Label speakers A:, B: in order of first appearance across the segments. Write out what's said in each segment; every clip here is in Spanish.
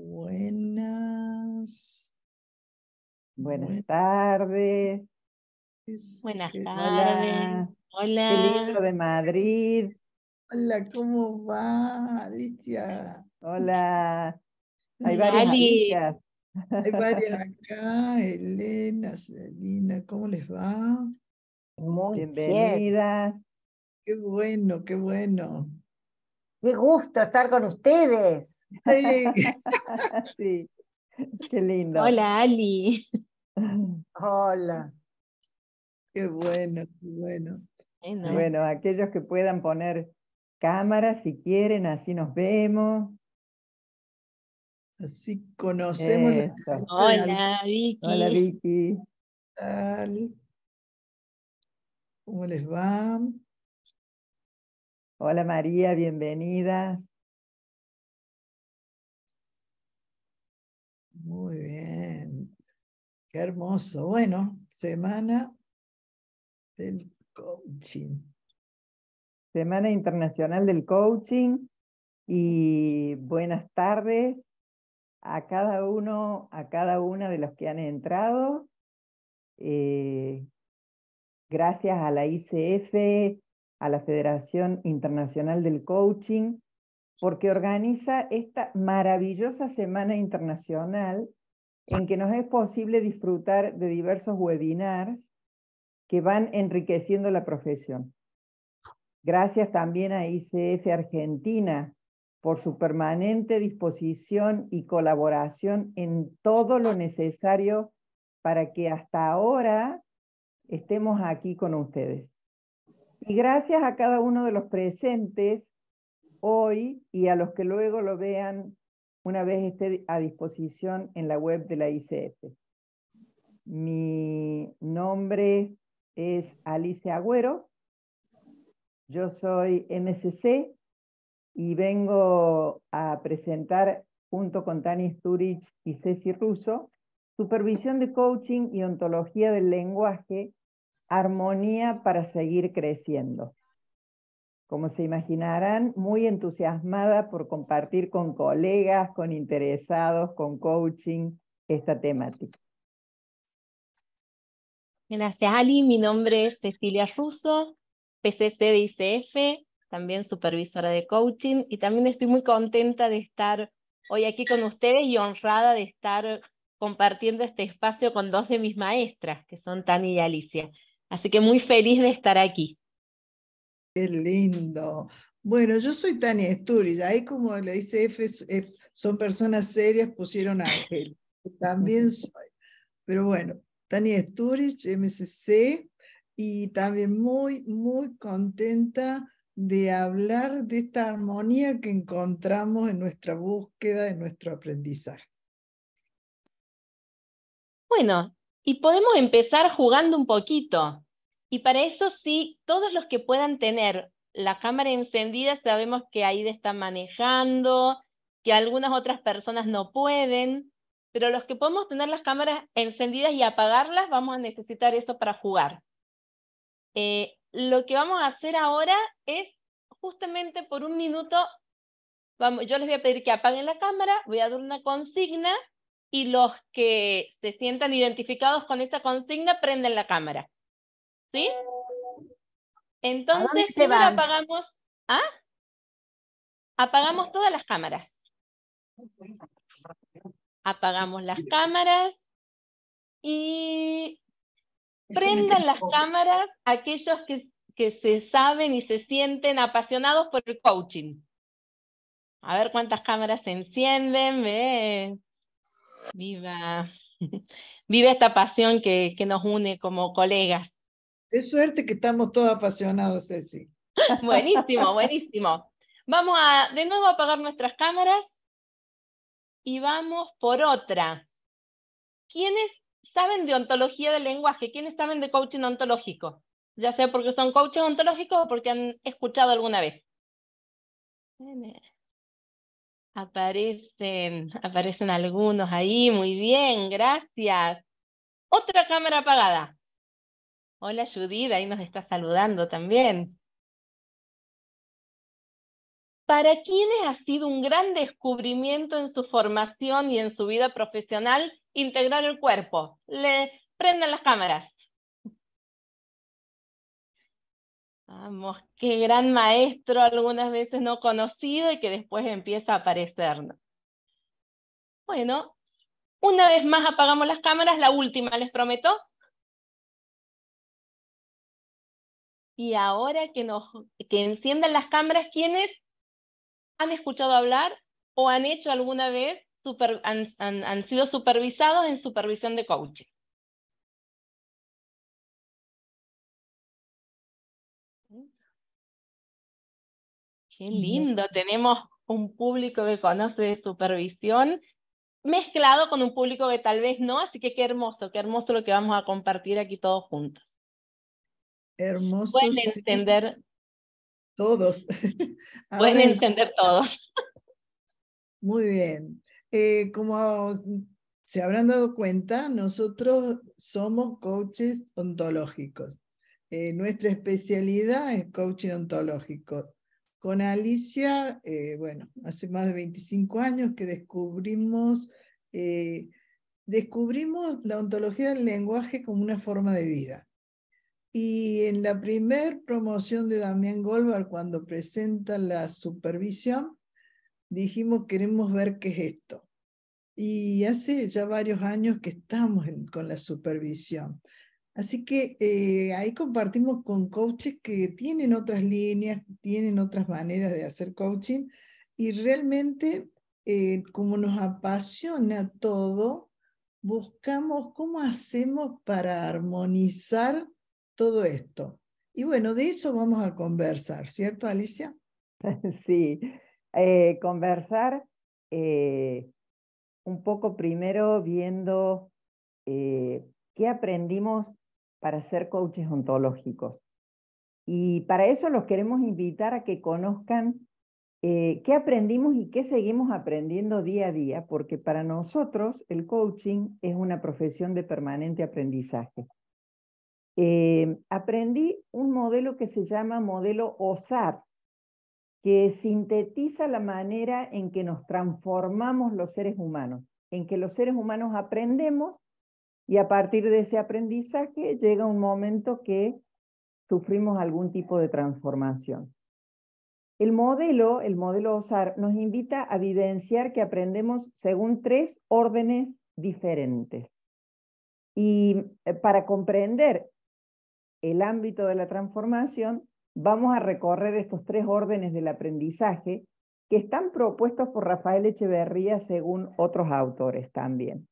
A: Buenas.
B: Buenas tardes. Buenas eh, tardes. Hola. Hola. de Madrid. Hola, ¿cómo
C: va, Alicia? Hola.
B: Hay varias
C: Hay varias acá, Elena, Selina ¿cómo les va? Muy bienvenidas. Qué bueno, qué bueno.
B: Qué gusto estar con ustedes. sí, qué lindo. Hola,
D: Ali.
B: Hola. Qué bueno, qué bueno. Bueno, aquellos que puedan poner cámara si quieren, así nos vemos. Así conocemos. Hola, Vicky. Hola, Vicky.
A: ¿Cómo les va?
B: Hola, María,
A: bienvenida. Muy bien. Qué hermoso. Bueno, semana
B: del coaching. Semana Internacional del Coaching y buenas tardes a cada uno, a cada una de los que han entrado. Eh, gracias a la ICF, a la Federación Internacional del Coaching, porque organiza esta maravillosa Semana Internacional en que nos es posible disfrutar de diversos webinars que van enriqueciendo la profesión. Gracias también a ICF Argentina por su permanente disposición y colaboración en todo lo necesario para que hasta ahora estemos aquí con ustedes. Y gracias a cada uno de los presentes hoy y a los que luego lo vean una vez esté a disposición en la web de la ICF. Mi nombre es Alicia Agüero, yo soy MSC y vengo a presentar junto con Tani Sturich y Ceci Russo, supervisión de coaching y ontología del lenguaje, armonía para seguir creciendo como se imaginarán, muy entusiasmada por compartir con colegas, con interesados, con coaching esta temática.
D: Gracias, Ali. Mi nombre es Cecilia Russo, PCC de ICF, también supervisora de coaching, y también estoy muy contenta de estar hoy aquí con ustedes y honrada de estar compartiendo este espacio con dos de mis maestras, que son Tani y Alicia. Así que muy feliz de estar aquí.
C: Qué lindo. Bueno, yo soy Tania Sturich, ahí como le dice F, eh, son personas serias, pusieron a él. también soy. Pero bueno, Tania Sturich, MCC, y también muy, muy contenta de hablar de esta armonía que encontramos en nuestra búsqueda, en nuestro aprendizaje.
D: Bueno, y podemos empezar jugando un poquito. Y para eso sí, todos los que puedan tener la cámara encendida, sabemos que Aide está manejando, que algunas otras personas no pueden, pero los que podemos tener las cámaras encendidas y apagarlas, vamos a necesitar eso para jugar. Eh, lo que vamos a hacer ahora es justamente por un minuto, yo les voy a pedir que apaguen la cámara, voy a dar una consigna y los que se sientan identificados con esa consigna prenden la cámara. ¿Sí? Entonces, se apagamos? ¿Ah? Apagamos todas las cámaras. Apagamos las cámaras y prendan las cámaras aquellos que, que se saben y se sienten apasionados por el coaching. A ver cuántas cámaras se encienden. ve Viva, viva esta pasión que, que nos une como colegas.
C: Es suerte que estamos todos apasionados, Ceci. buenísimo,
D: buenísimo. Vamos a de nuevo a apagar nuestras cámaras y vamos por otra. ¿Quiénes saben de ontología del lenguaje? ¿Quiénes saben de coaching ontológico? Ya sea porque son coaches ontológicos o porque han escuchado alguna vez. Aparecen, aparecen algunos ahí, muy bien, gracias. Otra cámara apagada. Hola Judith, ahí nos está saludando también. Para quienes ha sido un gran descubrimiento en su formación y en su vida profesional integrar el cuerpo. Le prendan las cámaras. Vamos, qué gran maestro algunas veces no conocido y que después empieza a aparecernos. Bueno, una vez más apagamos las cámaras, la última les prometo. Y ahora que, nos, que enciendan las cámaras, quienes han escuchado hablar o han hecho alguna vez, han, sido supervisados en supervisión de coaching?
A: Qué lindo,
D: tenemos un público que conoce de supervisión mezclado con un público que tal vez no, así que qué hermoso, qué hermoso lo que vamos a compartir aquí todos juntos
C: hermosos. Pueden entender. Todos.
D: Pueden entender
A: todos.
C: Muy bien. Eh, como se habrán dado cuenta, nosotros somos coaches ontológicos. Eh, nuestra especialidad es coaching ontológico. Con Alicia, eh, bueno, hace más de 25 años que descubrimos, descubrimos la ontología del lenguaje como una forma de vida. Y en la primer promoción de Damián Golbar, cuando presenta la supervisión, dijimos, queremos ver qué es esto. Y hace ya varios años que estamos con la supervisión. Así que eh, ahí compartimos con coaches que tienen otras líneas, tienen otras maneras de hacer coaching y realmente eh, como nos apasiona todo, buscamos cómo hacemos para armonizar todo
B: esto. Y bueno, de eso vamos a conversar, ¿cierto, Alicia? Sí, eh, conversar eh, un poco primero viendo eh, qué aprendimos para ser coaches ontológicos. Y para eso los queremos invitar a que conozcan qué aprendimos y qué seguimos aprendiendo día a día, porque para nosotros el coaching es una profesión de permanente aprendizaje. Eh, aprendí un modelo que se llama modelo OSAR, que sintetiza la manera en que nos transformamos los seres humanos, en que los seres humanos aprendemos y a partir de ese aprendizaje llega un momento que sufrimos algún tipo de transformación. El modelo, el modelo OSAR, nos invita a evidenciar que aprendemos según tres órdenes diferentes. Y eh, para comprender el ámbito de la transformación, vamos a recorrer estos tres órdenes del aprendizaje que están propuestos por Rafael Echeverría según otros autores también.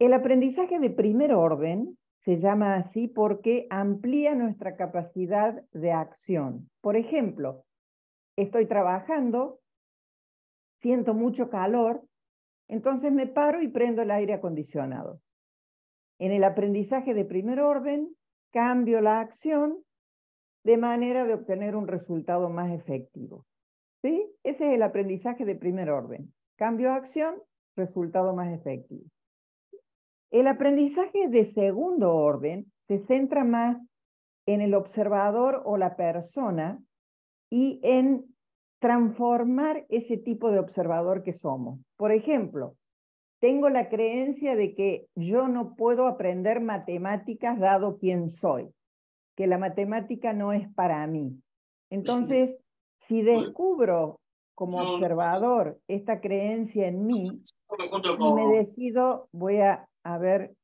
B: El aprendizaje de primer orden se llama así porque amplía nuestra capacidad de acción. Por ejemplo, estoy trabajando, siento mucho calor, entonces me paro y prendo el aire acondicionado. En el aprendizaje de primer orden cambio la acción de manera de obtener un resultado más efectivo. ¿Sí? Ese es el aprendizaje de primer orden. Cambio acción, resultado más efectivo. El aprendizaje de segundo orden se centra más en el observador o la persona y en transformar ese tipo de observador que somos. Por ejemplo, tengo la creencia de que yo no puedo aprender matemáticas dado quién soy, que la matemática no es para mí. Entonces, si descubro como observador esta creencia en mí, y me decido, voy a, ver,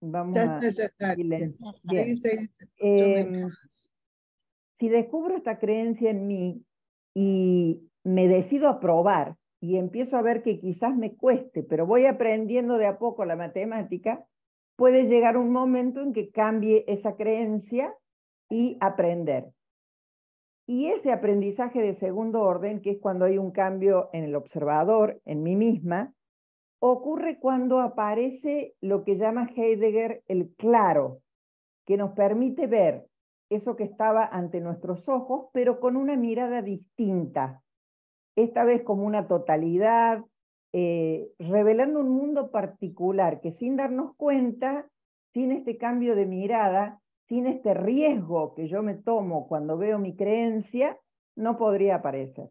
B: vamos a... Em, si descubro esta creencia en mí y me decido a probar, y empiezo a ver que quizás me cueste, pero voy aprendiendo de a poco la matemática, puede llegar un momento en que cambie esa creencia y aprender. Y ese aprendizaje de segundo orden, que es cuando hay un cambio en el observador, en mí misma, ocurre cuando aparece lo que llama Heidegger el claro, que nos permite ver eso que estaba ante nuestros ojos, pero con una mirada distinta, esta vez como una totalidad, eh, revelando un mundo particular que sin darnos cuenta, sin este cambio de mirada, sin este riesgo que yo me tomo cuando veo mi creencia, no podría aparecer.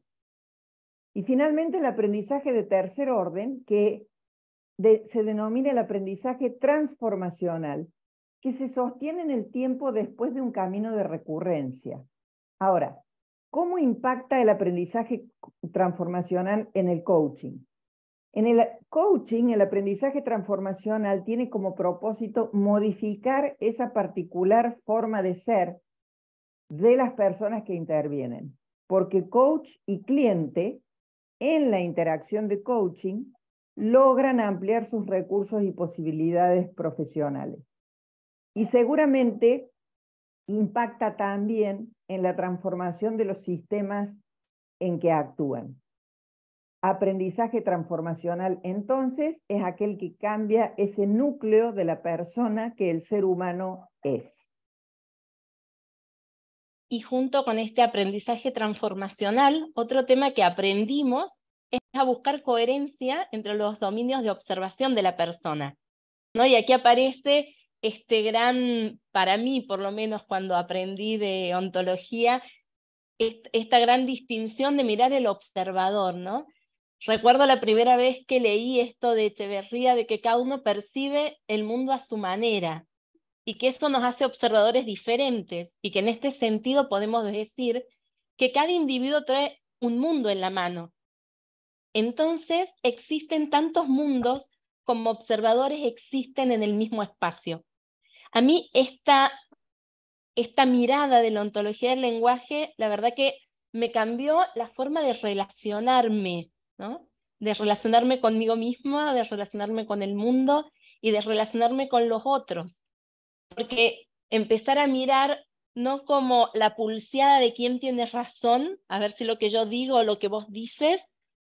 B: Y finalmente el aprendizaje de tercer orden, que se denomina el aprendizaje transformacional, que se sostiene en el tiempo después de un camino de recurrencia. Ahora, ¿Cómo impacta el aprendizaje transformacional en el coaching? En el coaching, el aprendizaje transformacional tiene como propósito modificar esa particular forma de ser de las personas que intervienen, porque coach y cliente, en la interacción de coaching, logran ampliar sus recursos y posibilidades profesionales. Y seguramente impacta también en la transformación de los sistemas en que actúan. Aprendizaje transformacional, entonces, es aquel que cambia ese núcleo de la persona que el ser humano es.
D: Y junto con este aprendizaje transformacional, otro tema que aprendimos es a buscar coherencia entre los dominios de observación de la persona. ¿no? Y aquí aparece este gran, para mí por lo menos cuando aprendí de ontología, esta gran distinción de mirar el observador, ¿no? Recuerdo la primera vez que leí esto de Echeverría, de que cada uno percibe el mundo a su manera y que eso nos hace observadores diferentes y que en este sentido podemos decir que cada individuo trae un mundo en la mano. Entonces existen tantos mundos como observadores existen en el mismo espacio. A mí esta, mirada de la ontología del lenguaje, la verdad que me cambió la forma de relacionarme, de relacionarme conmigo misma, de relacionarme con el mundo y de relacionarme con los otros. Porque empezar a mirar no como la pulseada de quién tiene razón, a ver si lo que yo digo o lo que vos dices,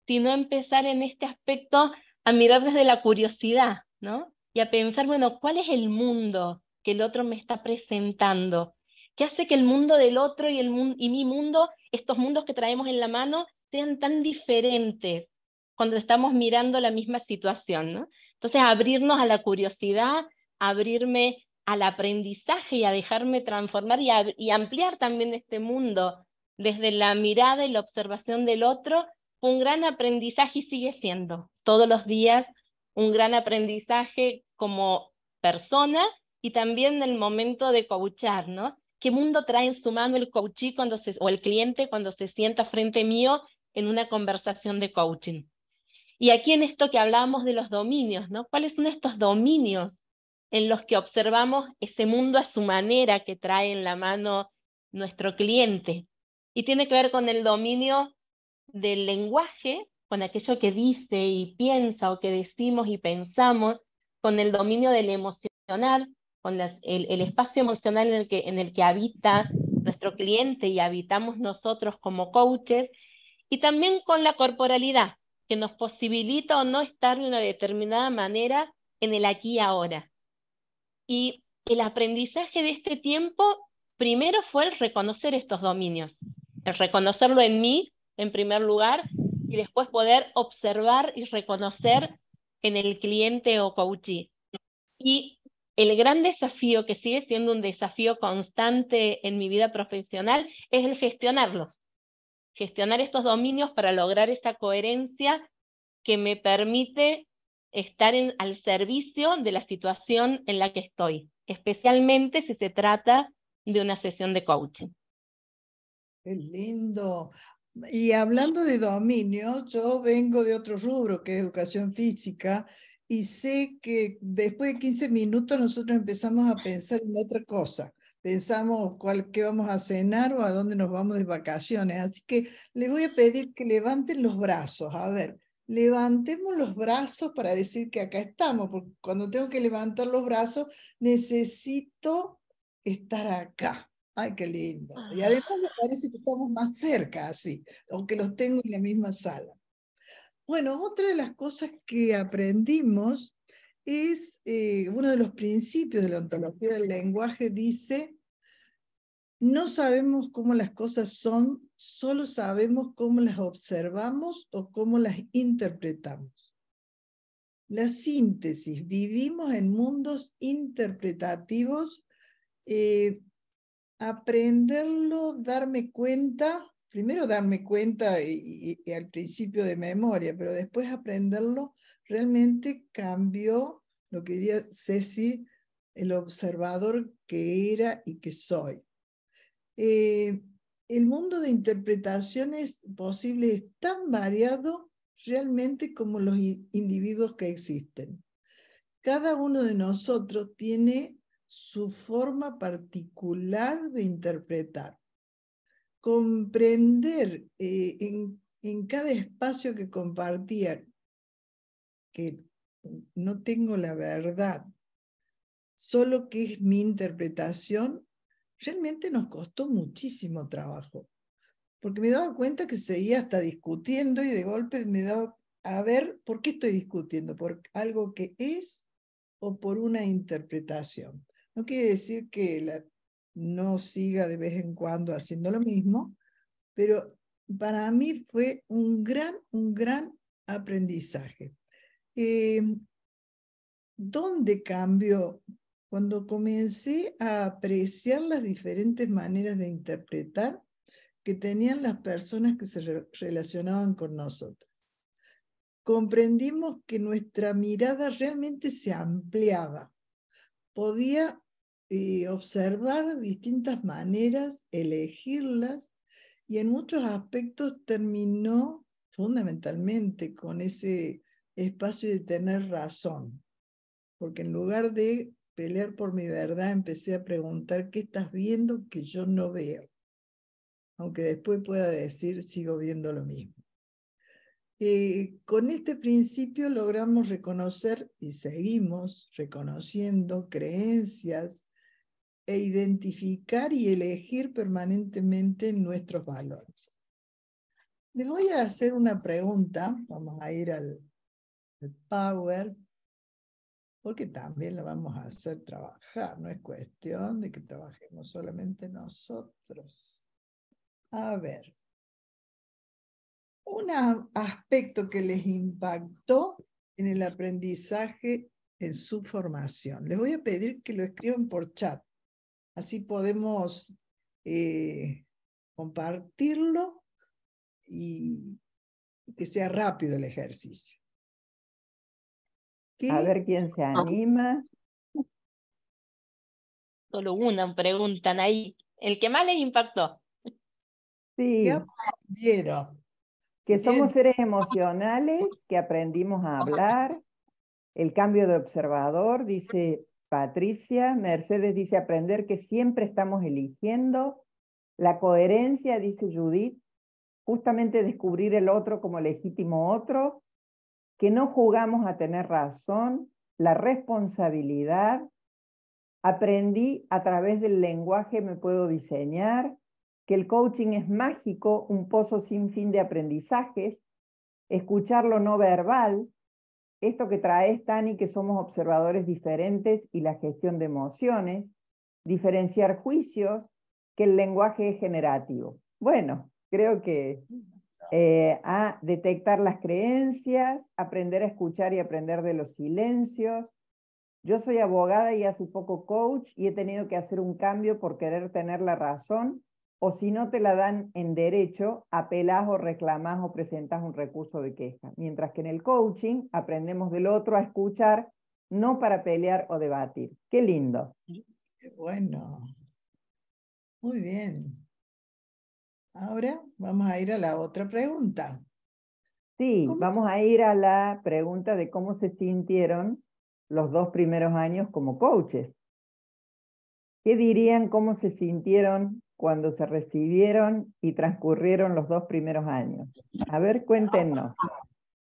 D: sino empezar en este aspecto a mirar desde la curiosidad, ¿no? Y a pensar, bueno, ¿cuál es el mundo? el otro me está presentando, ¿qué hace que el mundo del otro y, el y mi mundo, estos mundos que traemos en la mano, sean tan diferentes cuando estamos mirando la misma situación. ¿no? Entonces, abrirnos a la curiosidad, abrirme al aprendizaje y a dejarme transformar y, y ampliar también este mundo desde la mirada y la observación del otro, un gran aprendizaje y sigue siendo todos los días un gran aprendizaje como persona y también el momento de coachar, ¿no? ¿Qué mundo trae en su mano el coachí cuando se, o el cliente cuando se sienta frente mío en una conversación de coaching? Y aquí en esto que hablábamos de los dominios, ¿no? ¿Cuáles son estos dominios en los que observamos ese mundo a su manera que trae en la mano nuestro cliente? Y tiene que ver con el dominio del lenguaje, con aquello que dice y piensa o que decimos y pensamos, con el dominio del emocional, con el, espacio emocional en el, que, en el que habita nuestro cliente y habitamos nosotros como coaches, y también con la corporalidad, que nos posibilita o no estar de una determinada manera en el aquí y ahora. Y el aprendizaje de este tiempo, primero fue el reconocer estos dominios, el reconocerlo en mí, en primer lugar, y después poder observar y reconocer en el cliente o coachee. Y el gran desafío que sigue siendo un desafío constante en mi vida profesional es el gestionarlos, gestionar estos dominios para lograr esa coherencia que me permite estar al servicio de la situación en la que estoy, especialmente si se trata de una sesión de coaching.
C: Qué lindo. Y hablando de dominio, yo vengo de otro rubro que es educación física y sé que después de 15 minutos nosotros empezamos a pensar en otra cosa. Pensamos cuál, qué vamos a cenar o a dónde nos vamos de vacaciones. Así que les voy a pedir que levanten los brazos. A ver, levantemos los brazos para decir que acá estamos, porque cuando tengo que levantar los brazos necesito estar acá. Ay, qué lindo. Y ah. además me parece que estamos más cerca así, aunque los tengo en la misma sala. Bueno, otra de las cosas que aprendimos es, eh, uno de los principios de la ontología del lenguaje dice, no sabemos cómo las cosas son, solo sabemos cómo las observamos o cómo las interpretamos. La síntesis, vivimos en mundos interpretativos. Eh, aprenderlo, darme cuenta primero darme cuenta y, al principio de memoria, pero después aprenderlo, realmente cambió lo que diría Ceci, el observador que era y que soy. Eh, el mundo de interpretaciones posibles es tan variado realmente como los individuos que existen. Cada uno de nosotros tiene su forma particular de interpretar comprender eh, en, cada espacio que compartía que no tengo la verdad, solo que es mi interpretación, realmente nos costó muchísimo trabajo, porque me daba cuenta que seguía hasta discutiendo y de golpe me daba a ver por qué estoy discutiendo, por algo que es o por una interpretación. No quiere decir que la, no siga de vez en cuando haciendo lo mismo, pero para mí fue un gran, un gran aprendizaje. Em, ¿Dónde cambió? Cuando comencé a apreciar las diferentes maneras de interpretar que tenían las personas que se relacionaban con nosotros. Comprendimos que nuestra mirada realmente se ampliaba. Podía y observar distintas maneras, elegirlas y en muchos aspectos terminó fundamentalmente con ese espacio de tener razón, porque en lugar de pelear por mi verdad, empecé a preguntar qué estás viendo que yo no veo, aunque después pueda decir sigo viendo lo mismo. Eh, con este principio logramos reconocer y seguimos reconociendo creencias, e identificar y elegir permanentemente nuestros valores. Les voy a hacer una pregunta, vamos a ir al, Power, porque también lo vamos a hacer trabajar, no es cuestión de que trabajemos solamente nosotros. A ver, un aspecto que les impactó en el aprendizaje en su formación. Les voy a pedir que lo escriban por chat. Así podemos
A: eh, compartirlo y que sea rápido el ejercicio. A ver quién se ah.
D: anima. Solo una preguntan ahí. El que más le impactó.
B: Sí. Que somos seres emocionales, que aprendimos a hablar. El cambio de observador, dice Patricia, Mercedes dice aprender que siempre estamos eligiendo. La coherencia, dice Judith, justamente descubrir el otro como legítimo otro, que no jugamos a tener razón, la responsabilidad. Aprendí a través del lenguaje me puedo diseñar, que el coaching es mágico, un pozo sin fin de aprendizajes, escuchar lo no verbal, esto que traes, Tani, que somos observadores diferentes y la gestión de emociones, diferenciar juicios, que el lenguaje es generativo. Bueno, creo que eh, a detectar las creencias, aprender a escuchar y aprender de los silencios. Yo soy abogada y hace poco coach y he tenido que hacer un cambio por querer tener la razón o si no te la dan en derecho, apelás o reclamas o presentás un recurso de queja. Mientras que en el coaching aprendemos del otro a escuchar, no para pelear o debatir. Qué lindo. Qué bueno.
C: Muy bien. Ahora vamos a ir a la otra pregunta.
B: Sí, vamos a ir a la pregunta de cómo se sintieron los dos primeros años como coaches. ¿Qué dirían cómo se sintieron cuando se recibieron y transcurrieron los dos primeros años. A ver, cuéntenos.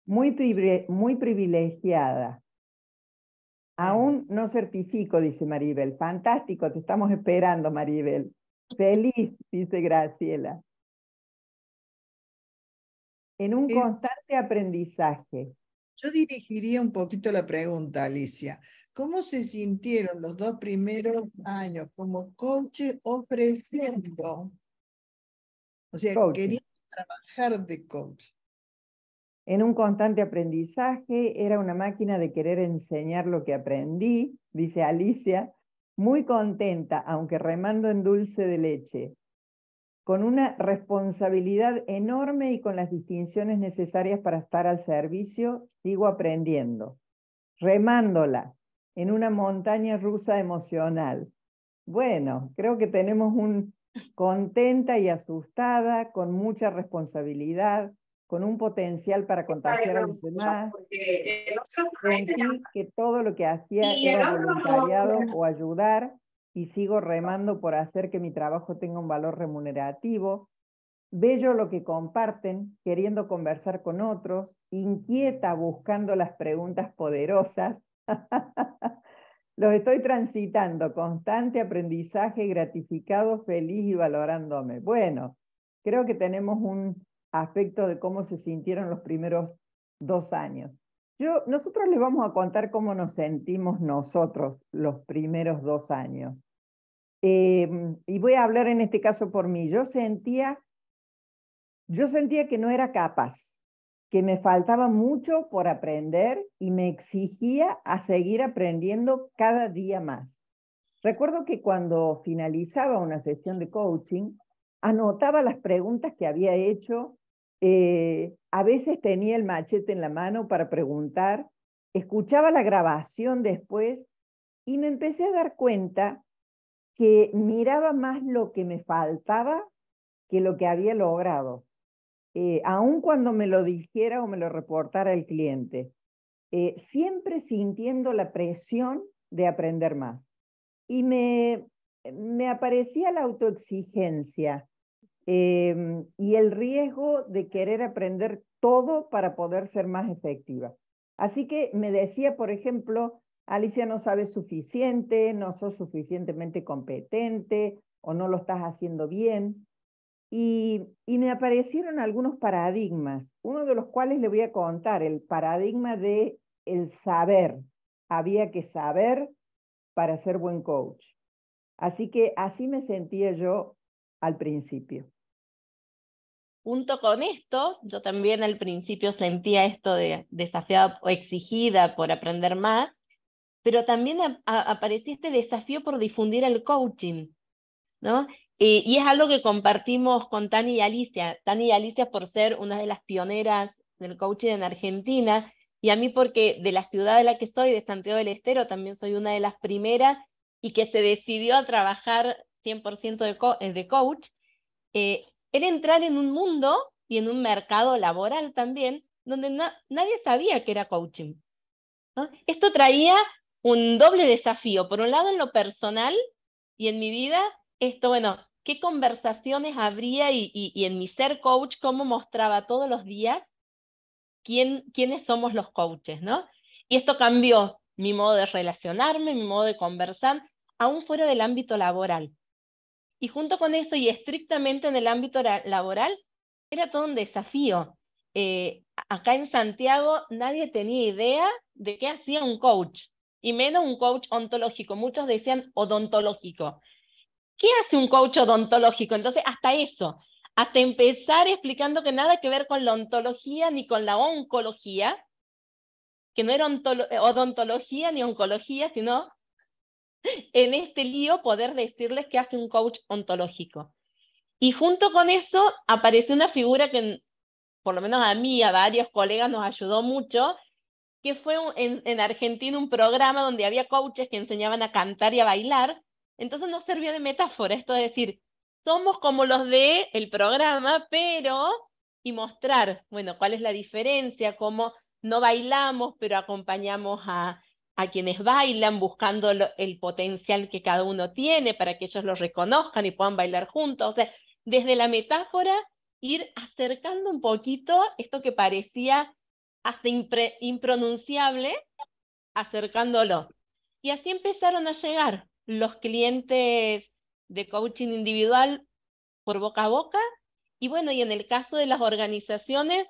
B: Muy, privilegiada. Aún no certifico, dice Maribel. Fantástico, te estamos esperando, Maribel. Feliz, dice Graciela. En un constante aprendizaje. Yo
C: dirigiría un poquito la pregunta, Alicia. ¿Cómo se sintieron los dos primeros años como coach
B: ofreciendo? O sea,
C: trabajar de coach.
B: En un constante aprendizaje, era una máquina de querer enseñar lo que aprendí, dice Alicia, muy contenta, aunque remando en dulce de leche, con una responsabilidad enorme y con las distinciones necesarias para estar al servicio, sigo aprendiendo, remándola, en una montaña rusa emocional. Bueno, creo que tenemos un contenta y asustada, con mucha responsabilidad, con un potencial para contagiar a los demás. Sentí que todo lo que hacía era voluntariado o ayudar y sigo remando por hacer que mi trabajo tenga un valor remunerativo. Bello lo que comparten, queriendo conversar con otros, inquieta buscando las preguntas poderosas Los estoy transitando, constante aprendizaje, gratificado, feliz y valorándome. Bueno, creo que tenemos un aspecto de cómo se sintieron los primeros dos años. Yo, nosotros les vamos a contar cómo nos sentimos nosotros los primeros dos años. Em, y voy a hablar en este caso por mí. Yo sentía, yo sentía que no era capaz que me faltaba mucho por aprender y me exigía a seguir aprendiendo cada día más. Recuerdo que cuando finalizaba una sesión de coaching, anotaba las preguntas que había hecho, eh, a veces tenía el machete en la mano para preguntar, escuchaba la grabación después y me empecé a dar cuenta que miraba más lo que me faltaba que lo que había logrado aún eh, aun cuando me lo dijera o me lo reportara el cliente, eh, siempre sintiendo la presión de aprender más. Y me, aparecía la autoexigencia em, y el riesgo de querer aprender todo para poder ser más efectiva. Así que me decía, por ejemplo, Alicia no sabe suficiente, no sos suficientemente competente o no lo estás haciendo bien. Y, me aparecieron algunos paradigmas, uno de los cuales le voy a contar, el paradigma de el saber. Había que saber para ser buen coach. Así que así me sentía yo al principio.
D: Junto con esto, yo también al principio sentía esto de desafiada o exigida por aprender más, pero también aparecía este desafío por difundir el coaching, ¿no? Eh, y es algo que compartimos con Tani y Alicia. Tani y Alicia por ser una de las pioneras del coaching en Argentina y a mí porque de la ciudad de la que soy, de Santiago del Estero, también soy una de las primeras y que se decidió a trabajar 100% eh, de, coach, eh, era entrar en un mundo y en un mercado laboral también donde nadie sabía que era coaching. Esto traía un doble desafío. Por un lado, en lo personal y en mi vida, esto, bueno, qué conversaciones habría y, en mi ser coach, cómo mostraba todos los días quién, quiénes somos los coaches, ¿no? Y esto cambió mi modo de relacionarme, mi modo de conversar, aún fuera del ámbito laboral. Y junto con eso, y estrictamente en el ámbito laboral, era todo un desafío. Eh, acá en Santiago nadie tenía idea de qué hacía un coach, y menos un coach ontológico. Muchos decían odontológico, ¿qué hace un coach odontológico? Entonces, hasta eso, hasta empezar explicando que nada que ver con la ontología ni con la oncología, que no era eh, odontología ni oncología, sino en este lío poder decirles qué hace un coach ontológico. Y junto con eso apareció una figura que, por lo menos a mí, a varios colegas nos ayudó mucho, que fue en, en Argentina un programa donde había coaches que enseñaban a cantar y a bailar, entonces no servía de metáfora esto de decir, somos como los de el programa, pero y mostrar, bueno, cuál es la diferencia, cómo no bailamos, pero acompañamos a, a quienes bailan, buscando el potencial que cada uno tiene para que ellos lo reconozcan y puedan bailar juntos. O sea, desde la metáfora, ir acercando un poquito esto que parecía hasta impronunciable, acercándolo. Y así empezaron a llegar los clientes de coaching individual por boca a boca. Y bueno, y en el caso de las organizaciones,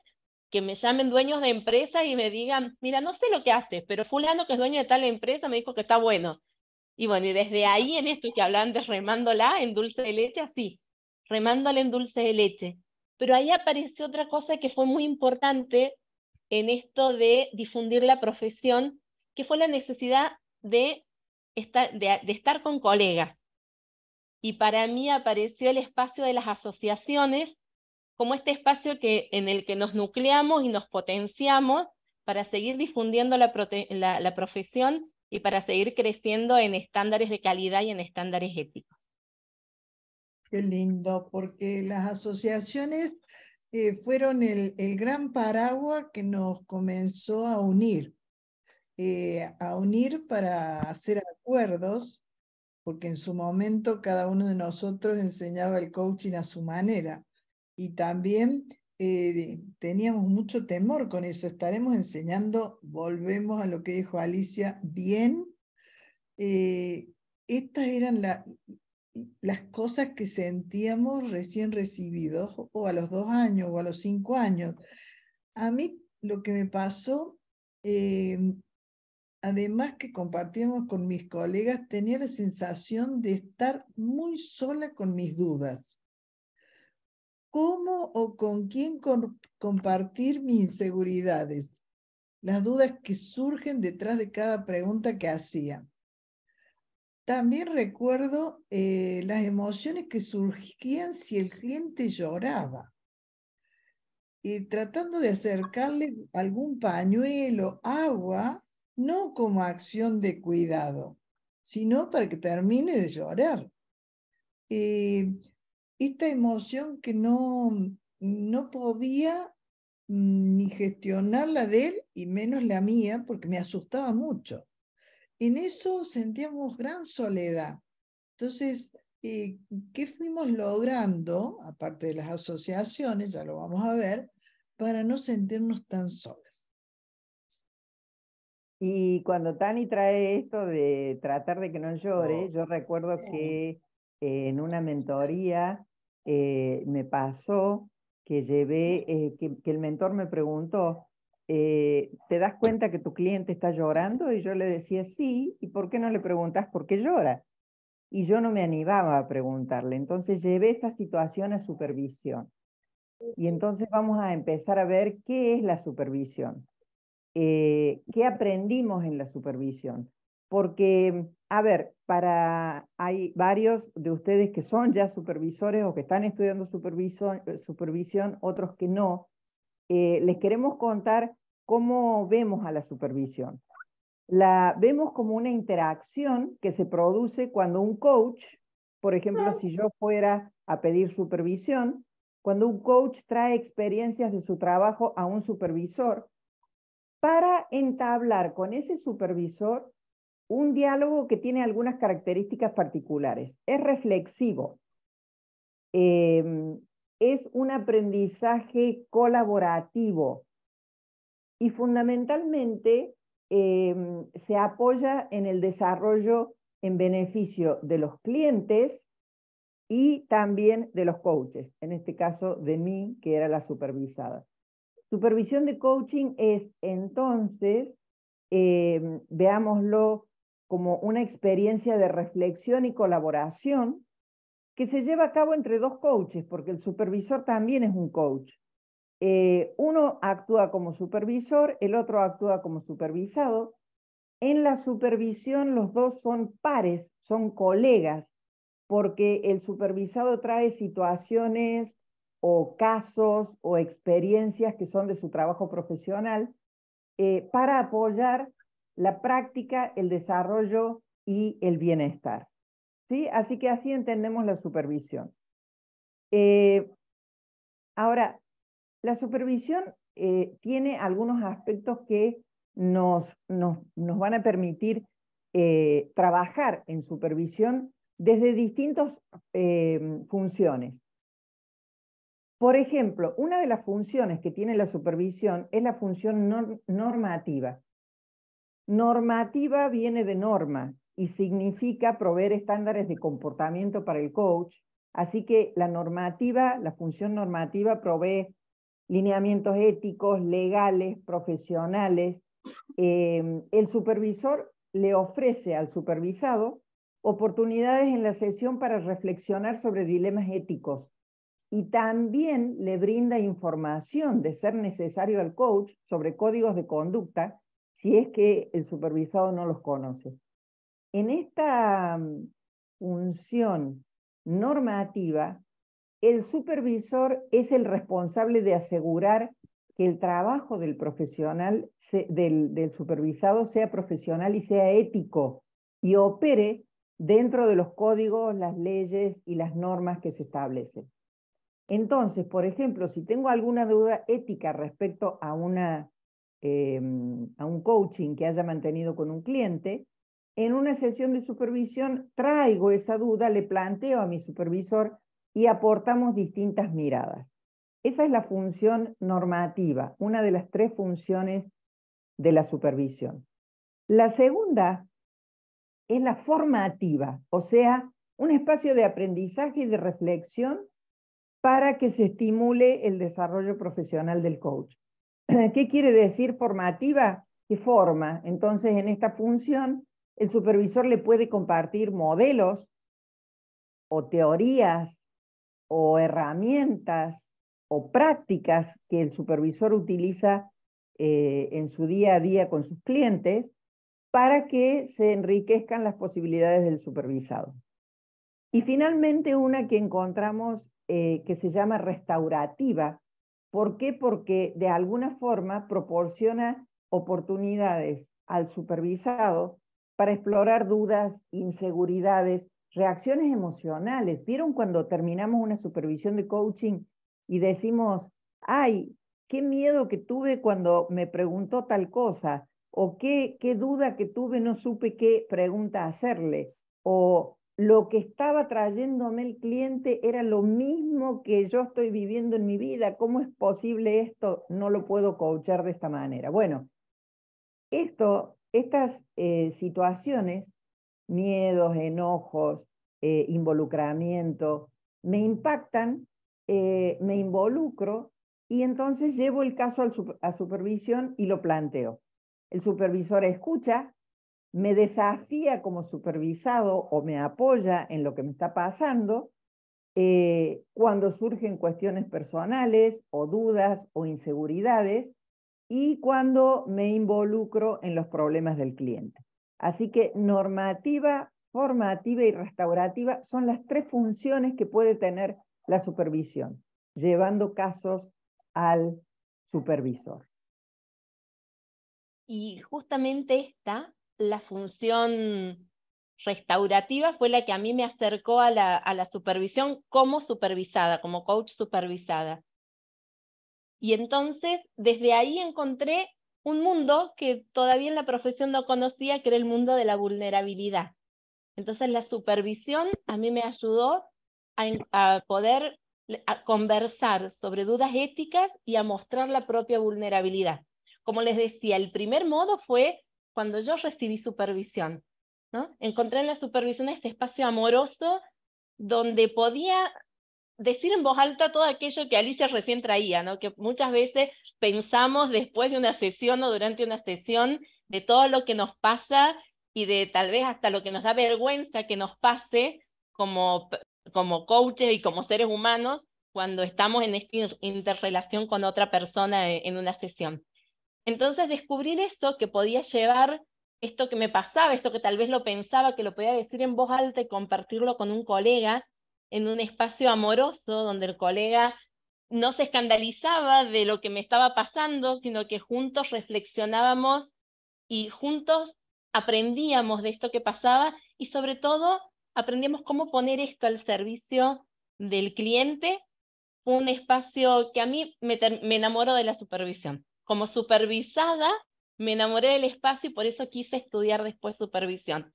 D: que me llamen dueños de empresas y me digan, mira, no sé lo que haces, pero fulano que es dueño de tal empresa me dijo que está bueno. Y bueno, y desde ahí en esto que hablan de remándola en dulce de leche, así, remándola en dulce de leche. Pero ahí apareció otra cosa que fue muy importante en esto de difundir la profesión, que fue la necesidad de de, estar con colegas. Y para mí apareció el espacio de las asociaciones como este espacio que, en el que nos nucleamos y nos potenciamos para seguir difundiendo la, profesión y para seguir creciendo en estándares de calidad y en estándares éticos.
C: Qué lindo, porque las asociaciones eh, fueron el, el, gran paraguas que nos comenzó a unir. Eh, a unir para hacer acuerdos, porque en su momento cada uno de nosotros enseñaba el coaching a su manera. Y también eh, teníamos mucho temor con eso. Estaremos enseñando, volvemos a lo que dijo Alicia, bien. Eh, estas eran las cosas que sentíamos recién recibidos, o a los dos años, o a los cinco años. A mí lo que me pasó además que compartíamos con mis colegas, tenía la sensación de estar muy sola con mis dudas. ¿Cómo o con quién compartir mis inseguridades? Las dudas que surgen detrás de cada pregunta que hacía. También recuerdo eh, las emociones que surgían si el cliente lloraba. Y tratando de acercarle algún pañuelo, agua, no como acción de cuidado, sino para que termine de llorar. Eh, esta emoción que no, no podía mm, ni gestionar la de él y menos la mía, porque me asustaba mucho. En eso sentíamos gran soledad. Entonces, eh, ¿qué fuimos logrando, aparte de las asociaciones, ya lo vamos a ver, para no sentirnos tan solos?
B: Y cuando Tani trae esto de tratar de que no llore, yo recuerdo que eh, en una mentoría eh, me pasó que llevé, eh, que, que, el mentor me preguntó, ¿te das cuenta que tu cliente está llorando? Y yo le decía, sí, ¿y por qué no le preguntas por qué llora? Y yo no me animaba a preguntarle. Entonces llevé esta situación a supervisión. Y entonces vamos a empezar a ver qué es la supervisión. Eh, qué aprendimos en la supervisión. Porque, a ver, para, hay varios de ustedes que son ya supervisores o que están estudiando eh, supervisión, otros que no. Eh, les queremos contar cómo vemos a la supervisión. La vemos como una interacción que se produce cuando un coach, por ejemplo, si yo fuera a pedir supervisión, cuando un coach trae experiencias de su trabajo a un supervisor, para entablar con ese supervisor un diálogo que tiene algunas características particulares. Es reflexivo, em, es un aprendizaje colaborativo y fundamentalmente em, se apoya en el desarrollo en beneficio de los clientes y también de los coaches, en este caso de mí, que era la supervisada. Supervisión de coaching es entonces, em, veámoslo como una experiencia de reflexión y colaboración que se lleva a cabo entre dos coaches, porque el supervisor también es un coach. Eh, uno actúa como supervisor, el otro actúa como supervisado. En la supervisión los dos son pares, son colegas, porque el supervisado trae situaciones o casos o experiencias que son de su trabajo profesional eh, para apoyar la práctica, el desarrollo y el bienestar. ¿sí? Así que así entendemos la supervisión. Eh, ahora, la supervisión eh, tiene algunos aspectos que nos, van a permitir trabajar en supervisión desde distintas funciones. Por ejemplo, una de las funciones que tiene la supervisión es la función normativa. Normativa viene de norma y significa proveer estándares de comportamiento para el coach. Así que la normativa, la función normativa provee lineamientos éticos, legales, profesionales. Em, el supervisor le ofrece al supervisado oportunidades en la sesión para reflexionar sobre dilemas éticos y también le brinda información de ser necesario al coach sobre códigos de conducta si es que el supervisado no los conoce. En esta mm, función normativa, el supervisor es el responsable de asegurar que el trabajo del profesional, del, supervisado sea profesional y sea ético y opere dentro de los códigos, las leyes y las normas que se establecen. Entonces, por ejemplo, si tengo alguna duda ética respecto a, em, a un coaching que haya mantenido con un cliente, en una sesión de supervisión traigo esa duda, le planteo a mi supervisor y aportamos distintas miradas. Esa es la función normativa, una de las tres funciones de la supervisión. La segunda es la formativa, o sea, un espacio de aprendizaje y de reflexión para que se estimule el desarrollo profesional del coach. ¿Qué quiere decir formativa? Que forma. Entonces, en esta función, el supervisor le puede compartir modelos o teorías o herramientas o prácticas que el supervisor utiliza eh, en su día a día con sus clientes para que se enriquezcan las posibilidades del supervisado. Y finalmente, una que encontramos eh, que se llama restaurativa. ¿Por qué? Porque de alguna forma proporciona oportunidades al supervisado para explorar dudas, inseguridades, reacciones emocionales. ¿Vieron cuando terminamos una supervisión de coaching y decimos, ay, qué miedo que tuve cuando me preguntó tal cosa? ¿O qué, qué duda que tuve, no supe qué pregunta hacerle? ¿O lo que estaba trayéndome el cliente era lo mismo que yo estoy viviendo en mi vida. ¿Cómo es posible esto? No lo puedo coachar de esta manera. Bueno, esto, estas eh, situaciones, miedos, enojos, eh, involucramiento, me impactan, eh, me involucro y entonces llevo el caso a supervisión y lo planteo. El supervisor escucha, me desafía como supervisado o me apoya en lo que me está pasando, eh, cuando surgen cuestiones personales o dudas o inseguridades y cuando me involucro en los problemas del cliente. Así que normativa, formativa y restaurativa son las tres funciones que puede tener la supervisión, llevando casos al supervisor.
D: Y justamente esta la función restaurativa fue la que a mí me acercó a la, supervisión como supervisada, como coach supervisada. Y entonces, desde ahí encontré un mundo que todavía en la profesión no conocía, que era el mundo de la vulnerabilidad. Entonces, la supervisión a mí me ayudó a, poder conversar sobre dudas éticas y a mostrar la propia vulnerabilidad. Como les decía, el primer modo fue cuando yo recibí supervisión. ¿no? Encontré en la supervisión este espacio amoroso donde podía decir en voz alta todo aquello que Alicia recién traía, ¿no? que muchas veces pensamos después de una sesión o durante una sesión de todo lo que nos pasa y de tal vez hasta lo que nos da vergüenza que nos pase como, como coaches y como seres humanos cuando estamos en esta interrelación con otra persona en una sesión. Entonces descubrir eso que podía llevar esto que me pasaba, esto que tal vez lo pensaba, que lo podía decir en voz alta y compartirlo con un colega en un espacio amoroso donde el colega no se escandalizaba de lo que me estaba pasando, sino que juntos reflexionábamos y juntos aprendíamos de esto que pasaba y sobre todo aprendíamos cómo poner esto al servicio del cliente. un espacio que a mí me, me enamoró de la supervisión como supervisada, me enamoré del espacio y por eso quise estudiar después supervisión.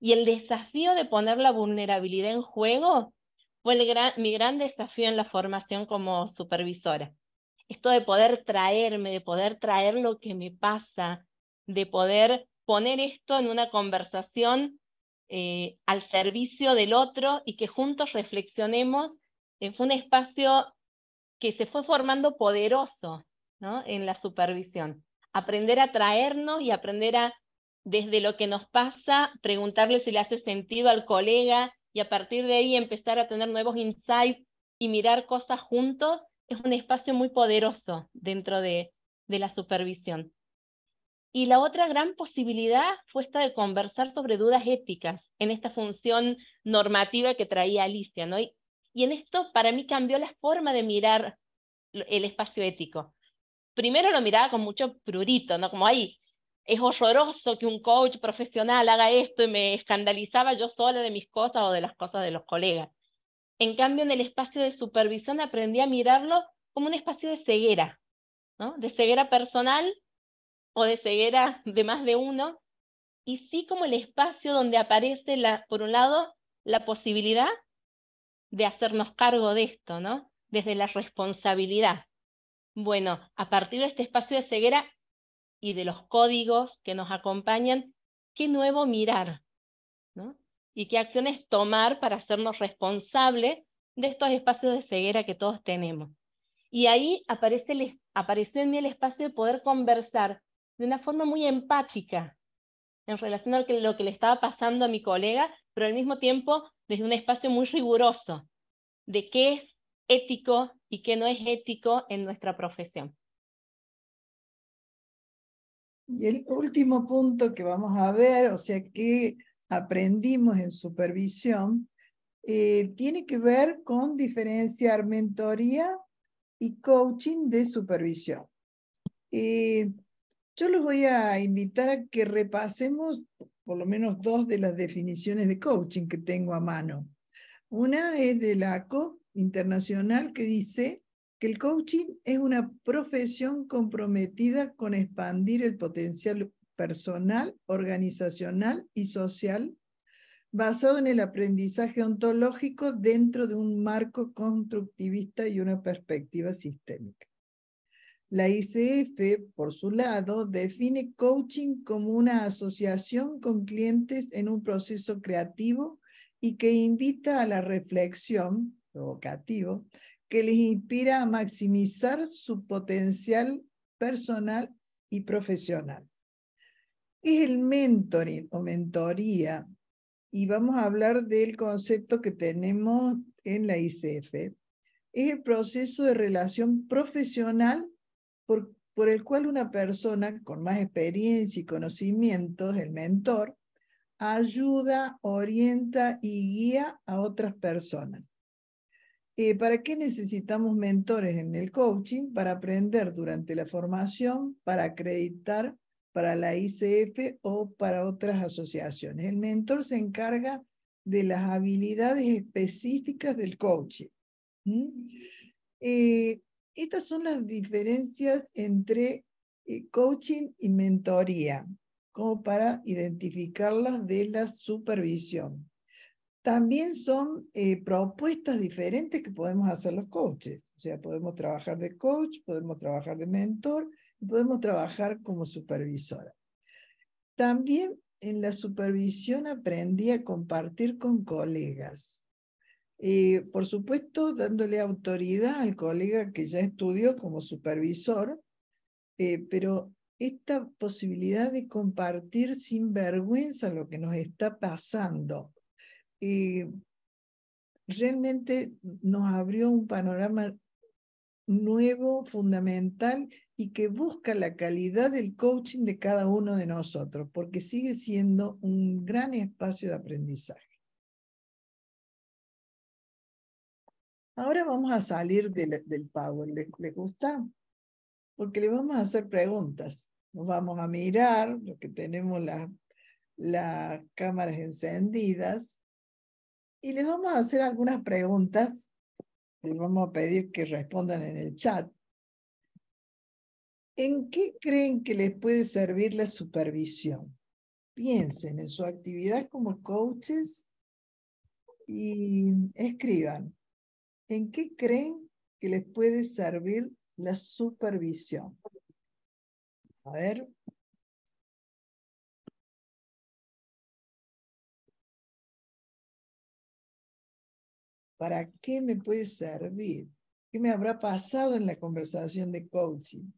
D: Y el desafío de poner la vulnerabilidad en juego fue mi gran desafío en la formación como supervisora. Esto de poder traerme, de poder traer lo que me pasa, de poder poner esto en una conversación eh, al servicio del otro y que juntos reflexionemos, eh, fue un espacio que se fue formando poderoso, en la supervisión. Aprender a traernos y aprender a, desde lo que nos pasa, preguntarle si le hace sentido al colega y a partir de ahí empezar a tener nuevos insights y mirar cosas juntos, es un espacio muy poderoso dentro de, la supervisión. Y la otra gran posibilidad fue esta de conversar sobre dudas éticas en esta función normativa que traía Alicia, ¿no? y en esto para mí cambió la forma de mirar el espacio ético primero lo miraba con mucho prurito, ¿no? Como ahí, es horroroso que un coach profesional haga esto y me escandalizaba yo sola de mis cosas o de las cosas de los colegas. En cambio, en el espacio de supervisión aprendí a mirarlo como un espacio de ceguera, ¿no? De ceguera personal o de ceguera de más de uno, y sí como el espacio donde aparece, la, por un lado, la posibilidad de hacernos cargo de esto, ¿no? Desde la responsabilidad. Bueno, a partir de este espacio de ceguera y de los códigos que nos acompañan, qué nuevo mirar, Y qué acciones tomar para hacernos responsables de estos espacios de ceguera que todos tenemos. Y ahí aparece apareció en mí el espacio de poder conversar de una forma muy empática en relación a lo que le estaba pasando a mi colega, pero al mismo tiempo desde un espacio muy riguroso de qué es ético y que no es ético en nuestra profesión.
A: Y el último punto que vamos a ver, o sea, que
C: aprendimos en supervisión, eh, tiene que ver con diferenciar mentoría y coaching de supervisión. Eh, yo les voy a invitar a que repasemos por lo menos dos de las definiciones de coaching que tengo a mano. Una es la ACO internacional que dice que el coaching es una profesión comprometida con expandir el potencial personal, organizacional y social basado en el aprendizaje ontológico dentro de un marco constructivista y una perspectiva sistémica. La ICF, por su lado, define coaching como una asociación con clientes en un proceso creativo y que invita a la reflexión provocativo, que les inspira a maximizar su potencial personal y profesional. Es el mentoring o mentoría, y vamos a hablar del concepto que tenemos en la ICF. Es el proceso de relación profesional por, el cual una persona con más experiencia y conocimientos, el mentor, ayuda, orienta y guía a otras personas eh, ¿Para qué necesitamos mentores en el coaching? Para aprender durante la formación, para acreditar para la ICF o para otras asociaciones. El mentor se encarga de las habilidades específicas del coaching. Eh, estas son las diferencias entre eh, coaching y mentoría, como para identificarlas de la supervisión también son eh, propuestas diferentes que podemos hacer los coaches. O sea, podemos trabajar de coach, podemos trabajar de mentor y podemos trabajar como supervisora. También en la supervisión aprendí a compartir con colegas. Eh, por supuesto, dándole autoridad al colega que ya estudió como supervisor, eh, pero esta posibilidad de compartir sin vergüenza lo que nos está pasando y realmente nos abrió un panorama nuevo, fundamental y que busca la calidad del coaching de cada uno de nosotros, porque sigue siendo un gran
A: espacio de aprendizaje. Ahora vamos a salir del Power. ¿Les, gusta? Porque le vamos a hacer
C: preguntas. Nos vamos a mirar, porque que tenemos las cámaras encendidas, y les vamos a hacer algunas preguntas. Les vamos a pedir que respondan en el chat. ¿En qué creen que les puede servir la supervisión? Piensen en su actividad como coaches y escriban. ¿En
A: qué creen que les puede servir la supervisión? A ver, ¿Para qué me puede servir? ¿Qué me habrá pasado en la conversación de coaching?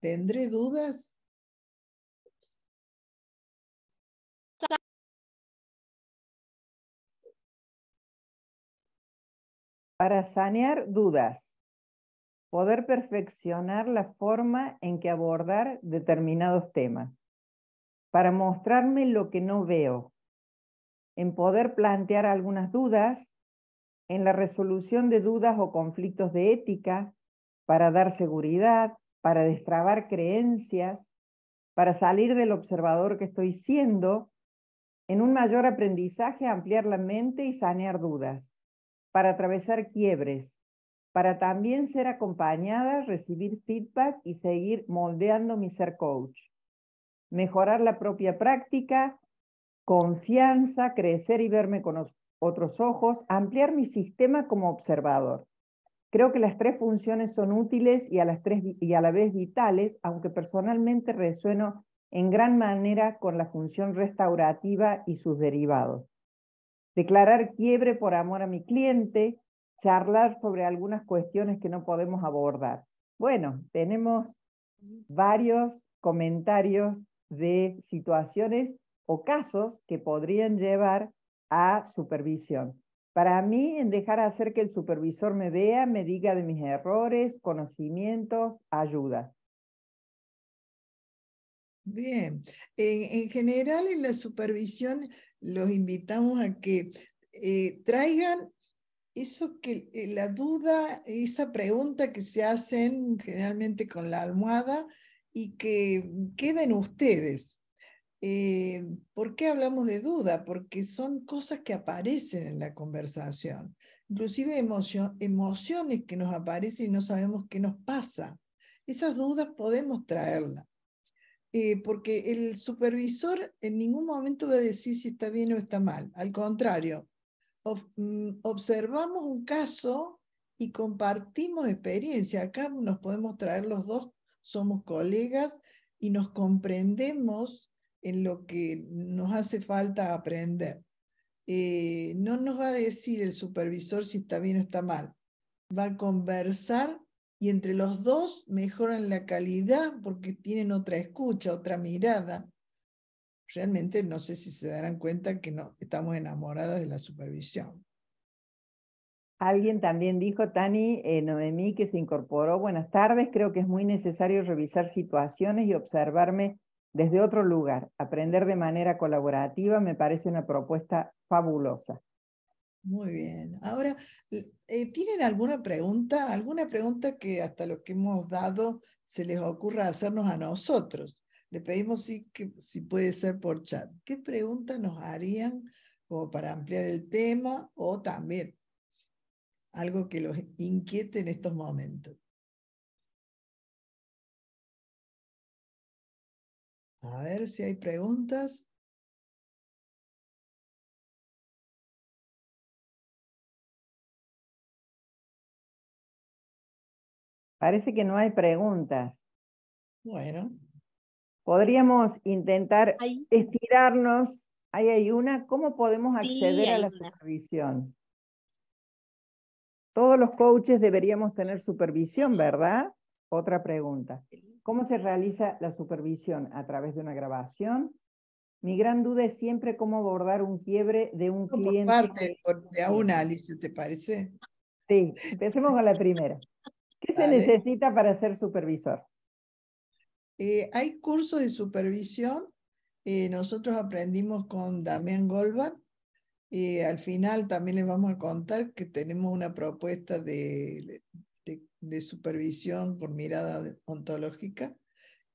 A: ¿Tendré dudas?
B: Para sanear dudas, poder perfeccionar la forma en que abordar determinados temas, para mostrarme lo que no veo, en poder plantear algunas dudas, en la resolución de dudas o conflictos de ética, para dar seguridad, para destrabar creencias, para salir del observador que estoy siendo, en un mayor aprendizaje, ampliar la mente y sanear dudas, para atravesar quiebres, para también ser acompañada, recibir feedback y seguir moldeando mi ser coach, mejorar la propia práctica, confianza, crecer y verme con otros ojos, ampliar mi sistema como observador. Creo que las tres funciones son útiles y a, las tres, y a la vez vitales, aunque personalmente resueno en gran manera con la función restaurativa y sus derivados. Declarar quiebre por amor a mi cliente, charlar sobre algunas cuestiones que no podemos abordar. Bueno, tenemos varios comentarios de situaciones o casos que podrían llevar a supervisión. Para mí, en dejar hacer que el supervisor me vea, me diga de mis errores, conocimientos, ayuda. Bien,
A: en, general
C: en la supervisión los invitamos a que eh, traigan eso que eh, la duda, esa pregunta que se hacen generalmente con la almohada y que queden ustedes, eh, ¿Por qué hablamos de duda? Porque son cosas que aparecen en la conversación, inclusive emociones que nos aparecen y no sabemos qué nos pasa. Esas dudas podemos traerlas, eh, porque el supervisor en ningún momento va a decir si está bien o está mal. Al contrario, mm, observamos un caso y compartimos experiencia. Acá nos podemos traer los dos, somos colegas y nos comprendemos en lo que nos hace falta aprender. Eh, no nos va a decir el supervisor si está bien o está mal. Va a conversar y entre los dos mejoran la calidad porque tienen otra escucha, otra mirada. Realmente
B: no sé si se darán cuenta que no estamos enamorados de la supervisión. Alguien también dijo, Tani eh, Noemí, que se incorporó. Buenas tardes, creo que es muy necesario revisar situaciones y observarme desde otro lugar, aprender de manera colaborativa, me parece una propuesta fabulosa.
C: Muy bien. Ahora, eh, ¿tienen alguna pregunta? ¿Alguna pregunta que hasta lo que hemos dado se les ocurra hacernos a nosotros? Le pedimos si, si puede ser por chat. ¿Qué pregunta nos harían como para ampliar el tema o también
A: algo que los inquiete en estos momentos? A ver si hay preguntas. Parece que no hay preguntas.
B: Bueno. Podríamos intentar estirarnos. Ahí hay una. ¿Cómo podemos acceder a la supervisión? Todos los coaches deberíamos tener supervisión, ¿verdad? Otra pregunta. ¿Cómo se realiza la supervisión? ¿A través de una grabación? Mi gran duda es siempre cómo abordar un quiebre de un cliente. Por parte, a una, Alice, ¿te parece? Sí, empecemos con la primera. ¿Qué se necesita para ser supervisor?
C: Eh, hay cursos de supervisión. Eh, nosotros aprendimos con Damián Goldberg. Eh, al final también les vamos a contar que tenemos una propuesta de, de, supervisión por mirada ontológica.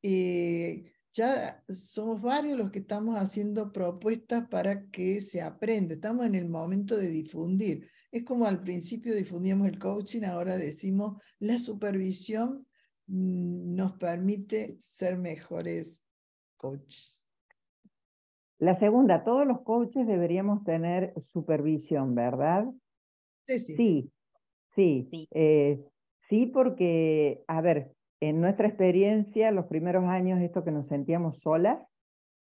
C: y eh, ya somos varios los que estamos haciendo propuestas para que se aprenda. Estamos en el momento de difundir. Es como al principio difundíamos el coaching, ahora decimos la supervisión mm, nos permite ser mejores
B: coaches. La segunda, todos los coaches deberíamos tener supervisión, ¿verdad?
A: Sí, sí.
B: sí, sí. Eh, Sí, porque, a ver, en nuestra experiencia, los primeros años, esto que nos sentíamos solas,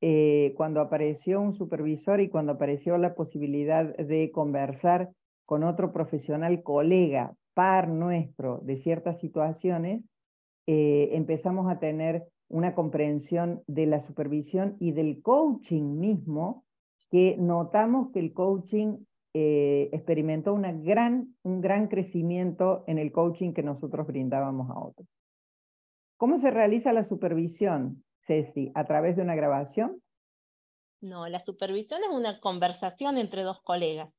B: eh, cuando apareció un supervisor y cuando apareció la posibilidad de conversar con otro profesional colega, par nuestro, de ciertas situaciones, eh, empezamos a tener una comprensión de la supervisión y del coaching mismo, que notamos que el coaching eh, experimentó una gran, un gran crecimiento en el coaching que nosotros brindábamos a otros. ¿Cómo se realiza la supervisión, Ceci? ¿A través de una grabación?
D: No, la supervisión es una conversación entre dos colegas.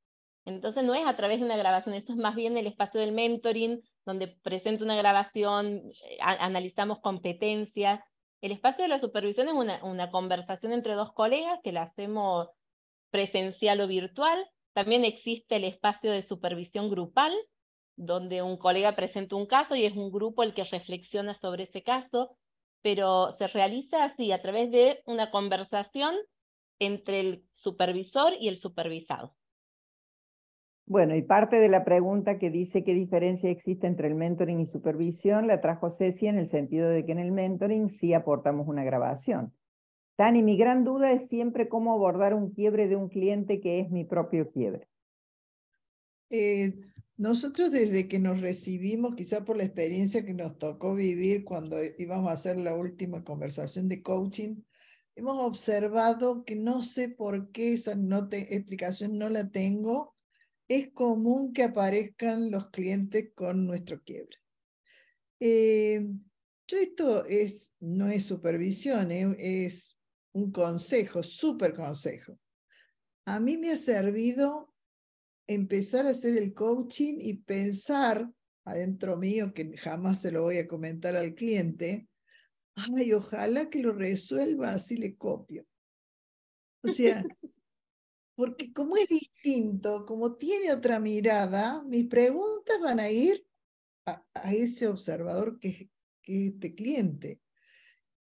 D: Entonces no es a través de una grabación, eso es más bien el espacio del mentoring, donde presento una grabación, eh, analizamos competencias. El espacio de la supervisión es una conversación entre dos colegas que la hacemos presencial o virtual, también existe el espacio de supervisión grupal, donde un colega presenta un caso y es un grupo el que reflexiona sobre ese caso, pero se realiza así a través de una conversación entre el supervisor y el supervisado.
B: Bueno, y parte de la pregunta que dice qué diferencia existe entre el mentoring y supervisión la trajo Ceci en el sentido de que en el mentoring sí aportamos una grabación. Dani, mi gran duda es siempre cómo abordar un quiebre de un cliente que es mi propio quiebre.
A: Eh,
C: nosotros desde que nos recibimos, quizá por la experiencia que nos tocó vivir cuando íbamos a hacer la última conversación de coaching, hemos observado que no sé por qué esa no explicación no la tengo, es común que aparezcan los clientes con nuestro quiebre. Eh, esto es, no es supervisión, eh, es un consejo, súper consejo. A mí me ha servido empezar a hacer el coaching y pensar adentro mío, que jamás se lo voy a comentar al cliente, ay, ojalá que lo resuelva, así le copio. O sea, porque como es distinto, como tiene otra mirada, mis preguntas van a ir a, ese observador que, que es este cliente.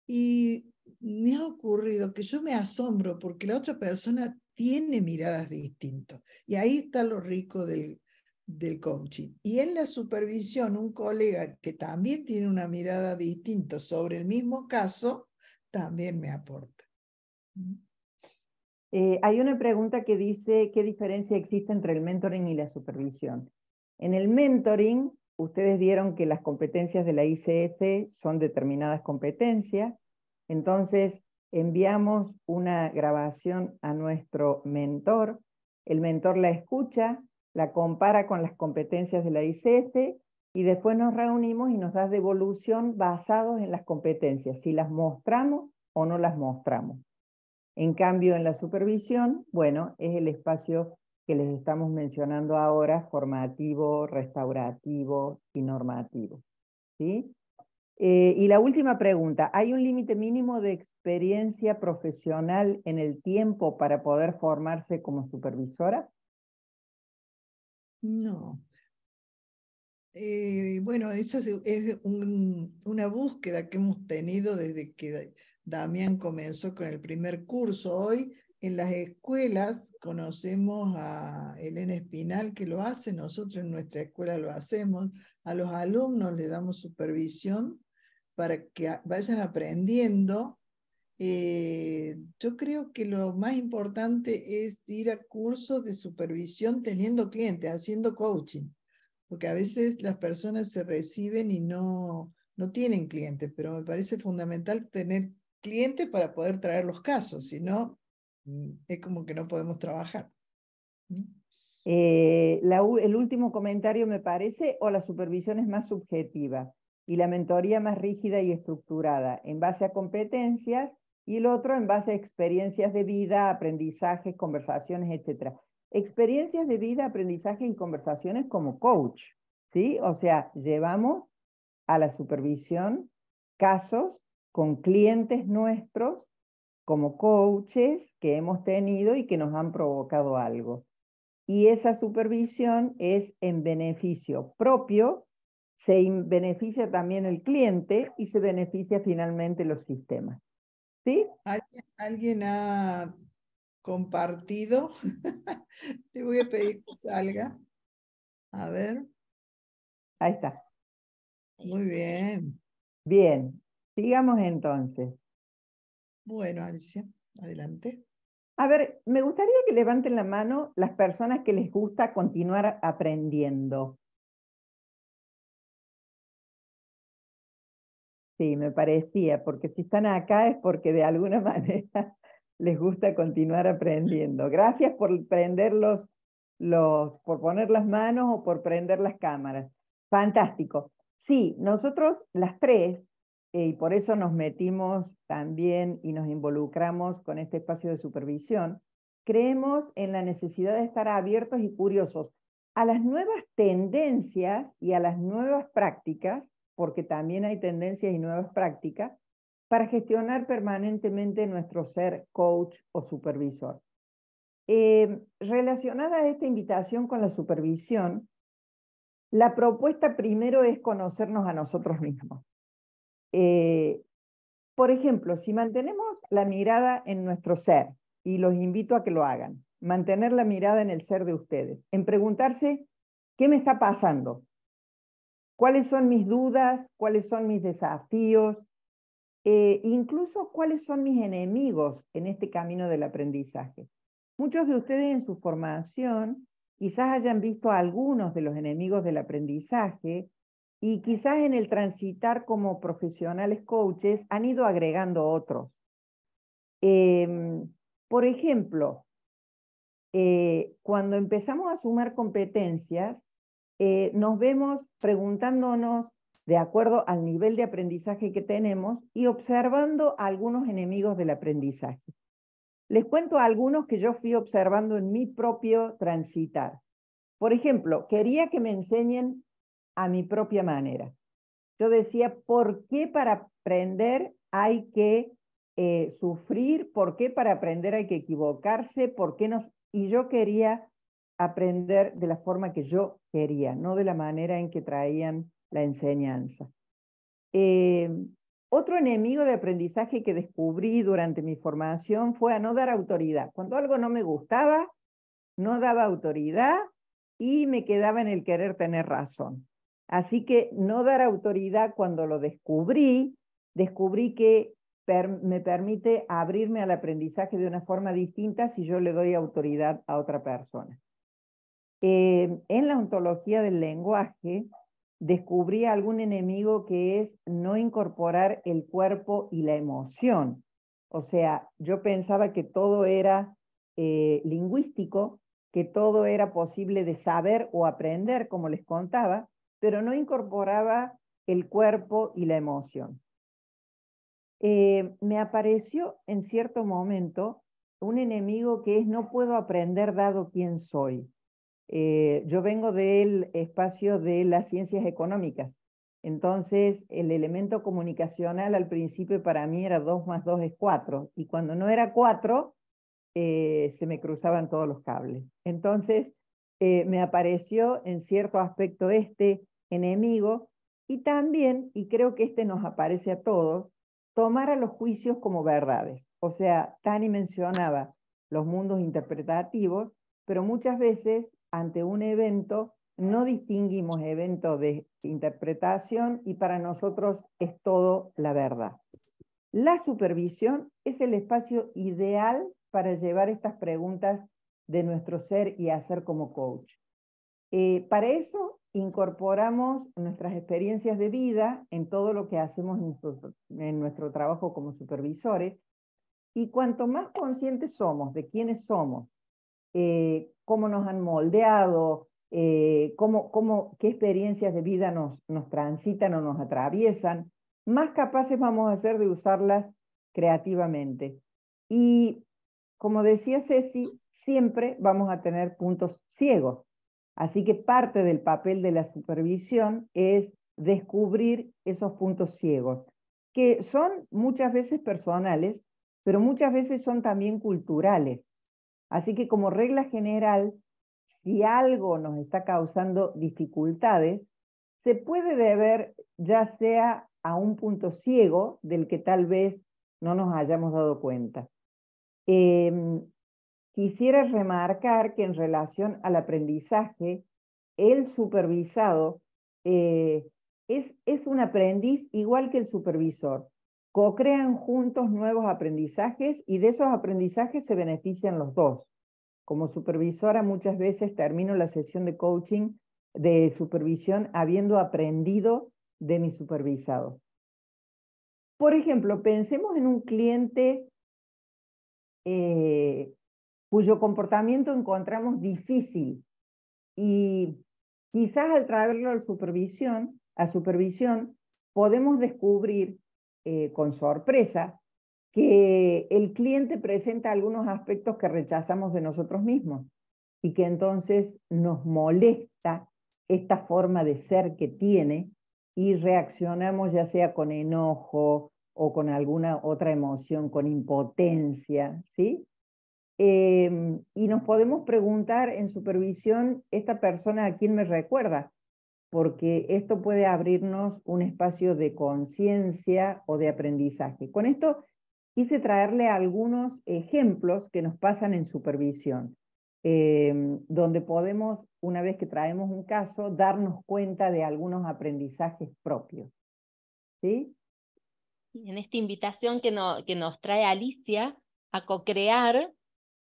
C: Y me ha ocurrido que yo me asombro porque la otra persona tiene miradas distintas. Y ahí está lo rico del, del coaching. Y en la supervisión, un colega que también tiene una mirada distinta
B: sobre el mismo caso, también me aporta. Mm. Eh, hay una pregunta que dice, ¿qué diferencia existe entre el mentoring y la supervisión? En el mentoring, ustedes vieron que las competencias de la ICF son determinadas competencias entonces, enviamos una grabación a nuestro mentor, el mentor la escucha, la compara con las competencias de la ICF y después nos reunimos y nos da devolución basados en las competencias, si las mostramos o no las mostramos. En cambio, en la supervisión, bueno, es el espacio que les estamos mencionando ahora, formativo, restaurativo y normativo. ¿sí? Eh, y la última pregunta, ¿hay un límite mínimo de experiencia profesional en el tiempo para poder formarse como supervisora?
A: No. Eh,
B: bueno, esa es una búsqueda
C: que hemos tenido desde que Damián comenzó con el primer curso. Hoy en las escuelas conocemos a Elena Espinal que lo hace, nosotros en nuestra escuela lo hacemos, a los alumnos le damos supervisión para que vayan aprendiendo. Eh, yo creo que lo más importante es ir a cursos de supervisión teniendo clientes, haciendo coaching, porque a veces las personas se reciben y no, tienen clientes, pero me parece fundamental tener clientes para poder traer los casos, si no,
B: mm, es como que no podemos trabajar. ¿Mm? Eh, el último comentario me parece, o la supervisión es más subjetiva y la mentoría más rígida y estructurada, en base a competencias y el otro en base a experiencias de vida, aprendizajes, conversaciones, etc. Experiencias de vida, aprendizajes y conversaciones como coach, ¿sí? O sea, llevamos a la supervisión casos con clientes nuestros como coaches que hemos tenido y que nos han provocado algo. Y esa supervisión es en beneficio propio se beneficia también el cliente y se beneficia finalmente los sistemas. ¿Sí? ¿Alguien, ha compartido? Le voy a pedir que salga.
A: A ver. Ahí está. Muy bien. Bien,
B: sigamos entonces. Bueno, Alicia, adelante. A ver, me gustaría que levanten la mano las personas que les gusta continuar aprendiendo. Sí, me parecía, porque si están acá es porque de alguna manera les gusta continuar aprendiendo. Gracias por prender los, por poner las manos o por prender las cámaras. Fantástico. Sí, nosotros las tres, eh, y por eso nos metimos también y nos involucramos con este espacio de supervisión, creemos en la necesidad de estar abiertos y curiosos a las nuevas tendencias y a las nuevas prácticas porque también hay tendencias y nuevas prácticas, para gestionar permanentemente nuestro ser coach o supervisor. Eh, relacionada a esta invitación con la supervisión, la propuesta primero es conocernos a nosotros mismos. Eh, por ejemplo, si mantenemos la mirada en nuestro ser, y los invito a que lo hagan, mantener la mirada en el ser de ustedes, en preguntarse, ¿qué me está pasando? cuáles son mis dudas, cuáles son mis desafíos, eh, incluso cuáles son mis enemigos en este camino del aprendizaje. Muchos de ustedes en su formación quizás hayan visto algunos de los enemigos del aprendizaje y quizás en el transitar como profesionales coaches han ido agregando otros. Em, por ejemplo, eh, cuando empezamos a sumar competencias, eh, nos vemos preguntándonos de acuerdo al nivel de aprendizaje que tenemos y observando algunos enemigos del aprendizaje. Les cuento algunos que yo fui observando en mi propio transitar. Por ejemplo, quería que me enseñen a mi propia manera. Yo decía, ¿por qué para aprender hay que eh, sufrir? ¿Por qué para aprender hay que equivocarse? ¿Por qué no? Y yo quería aprender de la forma que yo quería, no de la manera en que traían la enseñanza. Eh, otro enemigo de aprendizaje que descubrí durante mi formación fue a no dar autoridad. Cuando algo no me gustaba, no daba autoridad y me quedaba en el querer tener razón. Así que no dar autoridad cuando lo descubrí, descubrí que me permite abrirme al aprendizaje de una forma distinta si yo le doy autoridad a otra persona. Eh, en la ontología del lenguaje descubrí algún enemigo que es no incorporar el cuerpo y la emoción. O sea, yo pensaba que todo era eh, lingüístico, que todo era posible de saber o aprender, como les contaba, pero no incorporaba el cuerpo y la emoción. Eh, me apareció en cierto momento un enemigo que es no puedo aprender dado quién soy. Eh, yo vengo del espacio de las ciencias económicas, entonces el elemento comunicacional al principio para mí era 2 más 2 es 4, y cuando no era 4, eh, se me cruzaban todos los cables. Entonces eh, me apareció en cierto aspecto este enemigo, y también, y creo que este nos aparece a todos, tomar a los juicios como verdades. O sea, Tani mencionaba los mundos interpretativos, pero muchas veces ante un evento, no distinguimos evento de interpretación y para nosotros es todo la verdad. La supervisión es el espacio ideal para llevar estas preguntas de nuestro ser y hacer como coach. Eh, para eso incorporamos nuestras experiencias de vida en todo lo que hacemos en nuestro trabajo como supervisores y cuanto más conscientes somos de quiénes somos eh, cómo nos han moldeado, eh, cómo, qué experiencias de vida nos, nos transitan o nos atraviesan, más capaces vamos a ser de usarlas creativamente. Y como decía Ceci, siempre vamos a tener puntos ciegos. Así que parte del papel de la supervisión es descubrir esos puntos ciegos, que son muchas veces personales, pero muchas veces son también culturales. Así que como regla general, si algo nos está causando dificultades, se puede deber ya sea a un punto ciego del que tal vez no nos hayamos dado cuenta. Em, quisiera remarcar que en relación al aprendizaje, el supervisado eh, es un aprendiz igual que el supervisor co-crean juntos nuevos aprendizajes y de esos aprendizajes se benefician los dos. Como supervisora muchas veces termino la sesión de coaching, de supervisión, habiendo aprendido de mi supervisado. Por ejemplo, pensemos en un cliente eh, cuyo comportamiento encontramos difícil y quizás al traerlo a supervisión, a supervisión podemos descubrir eh, con sorpresa
D: que
B: el cliente presenta algunos aspectos que rechazamos de nosotros mismos y que entonces nos molesta esta forma de ser que tiene y reaccionamos ya sea con enojo o con alguna otra emoción, con impotencia, ¿sí? Em, y nos podemos preguntar en supervisión, esta persona a quién me recuerda, porque esto puede abrirnos un espacio de conciencia o de aprendizaje. Con esto quise traerle algunos ejemplos que nos pasan en supervisión, em, donde podemos, una vez que traemos un caso, darnos cuenta de algunos aprendizajes propios. ¿Sí?
D: En esta invitación que, nos trae Alicia a co-crear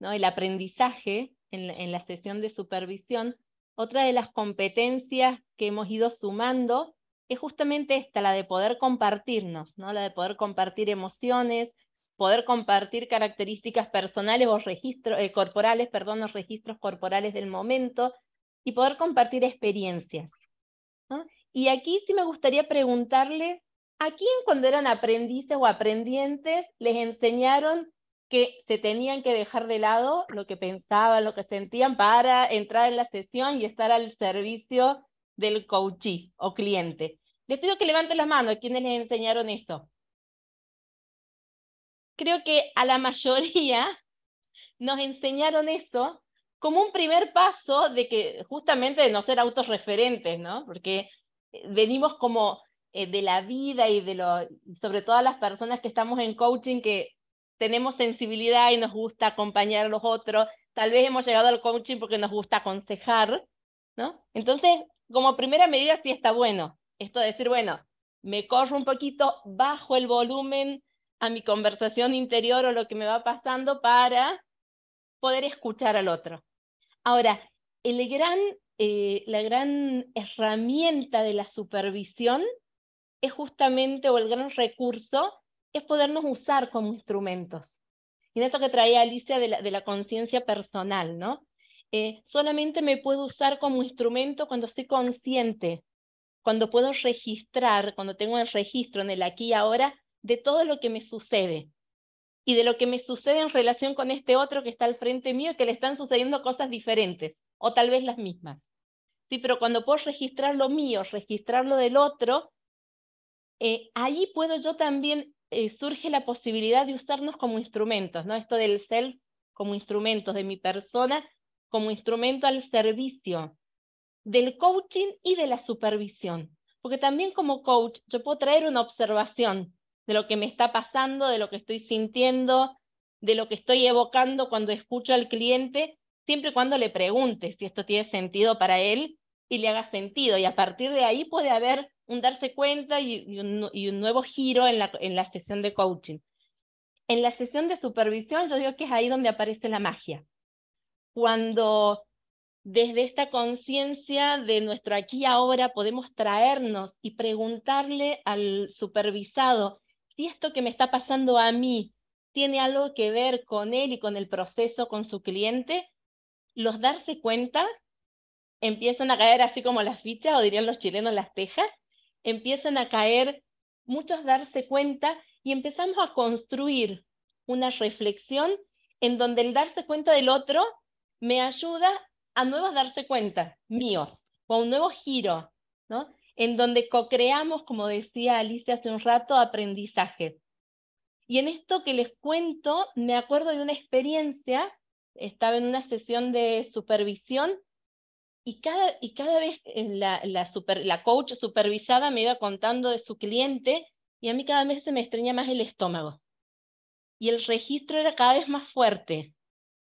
D: ¿no? el aprendizaje en la sesión de supervisión, otra de las competencias que hemos ido sumando es justamente esta, la de poder compartirnos, ¿no? la de poder compartir emociones, poder compartir características personales o registros eh, corporales, perdón, los registros corporales del momento y poder compartir experiencias. Y aquí sí me gustaría preguntarle, ¿a quién cuando eran aprendices o aprendientes les enseñaron que se tenían que dejar de lado lo que pensaban, lo que sentían para entrar en la sesión y estar al servicio del coachí o cliente. Les pido que levanten las manos a quienes les enseñaron eso. Creo que a la mayoría nos enseñaron eso como un primer paso de que justamente de no ser autorreferentes, ¿no? Porque eh, venimos como eh, de la vida y de lo, sobre todo las personas que estamos en coaching que tenemos sensibilidad y nos gusta acompañar a los otros, tal vez hemos llegado al coaching porque nos gusta aconsejar, ¿no? Entonces, como primera medida sí está bueno, esto de decir, bueno, me corro un poquito, bajo el volumen a mi conversación interior o lo que me va pasando para poder escuchar al otro. Ahora, el gran, eh, la gran herramienta de la supervisión es justamente, o el gran recurso, es podernos usar como instrumentos. Y en esto que traía Alicia de la, de la conciencia personal, ¿no? Eh, solamente me puedo usar como instrumento cuando soy consciente, cuando puedo registrar, cuando tengo el registro en el aquí y ahora de todo lo que me sucede y de lo que me sucede en relación con este otro que está al frente mío que le están sucediendo cosas diferentes o tal vez las mismas. Sí, pero cuando puedo registrar lo mío, registrar lo del otro, eh, ahí puedo yo también eh, surge la posibilidad de usarnos como instrumentos, ¿no? Esto del self como instrumentos, de mi persona como instrumento al servicio del coaching y de la supervisión. Porque también como coach yo puedo traer una observación de lo que me está pasando, de lo que estoy sintiendo, de lo que estoy evocando cuando escucho al cliente, siempre y cuando le pregunte si esto tiene sentido para él y le haga sentido. Y a partir de ahí puede haber un darse cuenta y, un, nuevo giro en la, en la sesión de coaching. En la sesión de supervisión yo digo que es ahí donde aparece la magia. Cuando desde esta conciencia de nuestro aquí y ahora podemos traernos y preguntarle al supervisado si esto que me está pasando a mí tiene algo que ver con él y con el proceso, con su cliente, los darse cuenta empiezan a caer así como las fichas, o dirían los chilenos las tejas, empiezan a caer, muchos darse cuenta y empezamos a construir una reflexión en donde el darse cuenta del otro me ayuda a nuevos darse cuenta míos, o a un nuevo giro, ¿no? En donde co-creamos, como decía Alicia hace un rato, aprendizaje. Y en esto que les cuento, me acuerdo de una experiencia, estaba en una sesión de supervisión y cada, y cada vez eh, la, la, super, la coach supervisada me iba contando de su cliente y a mí cada vez se me extraña más el estómago. Y el registro era cada vez más fuerte.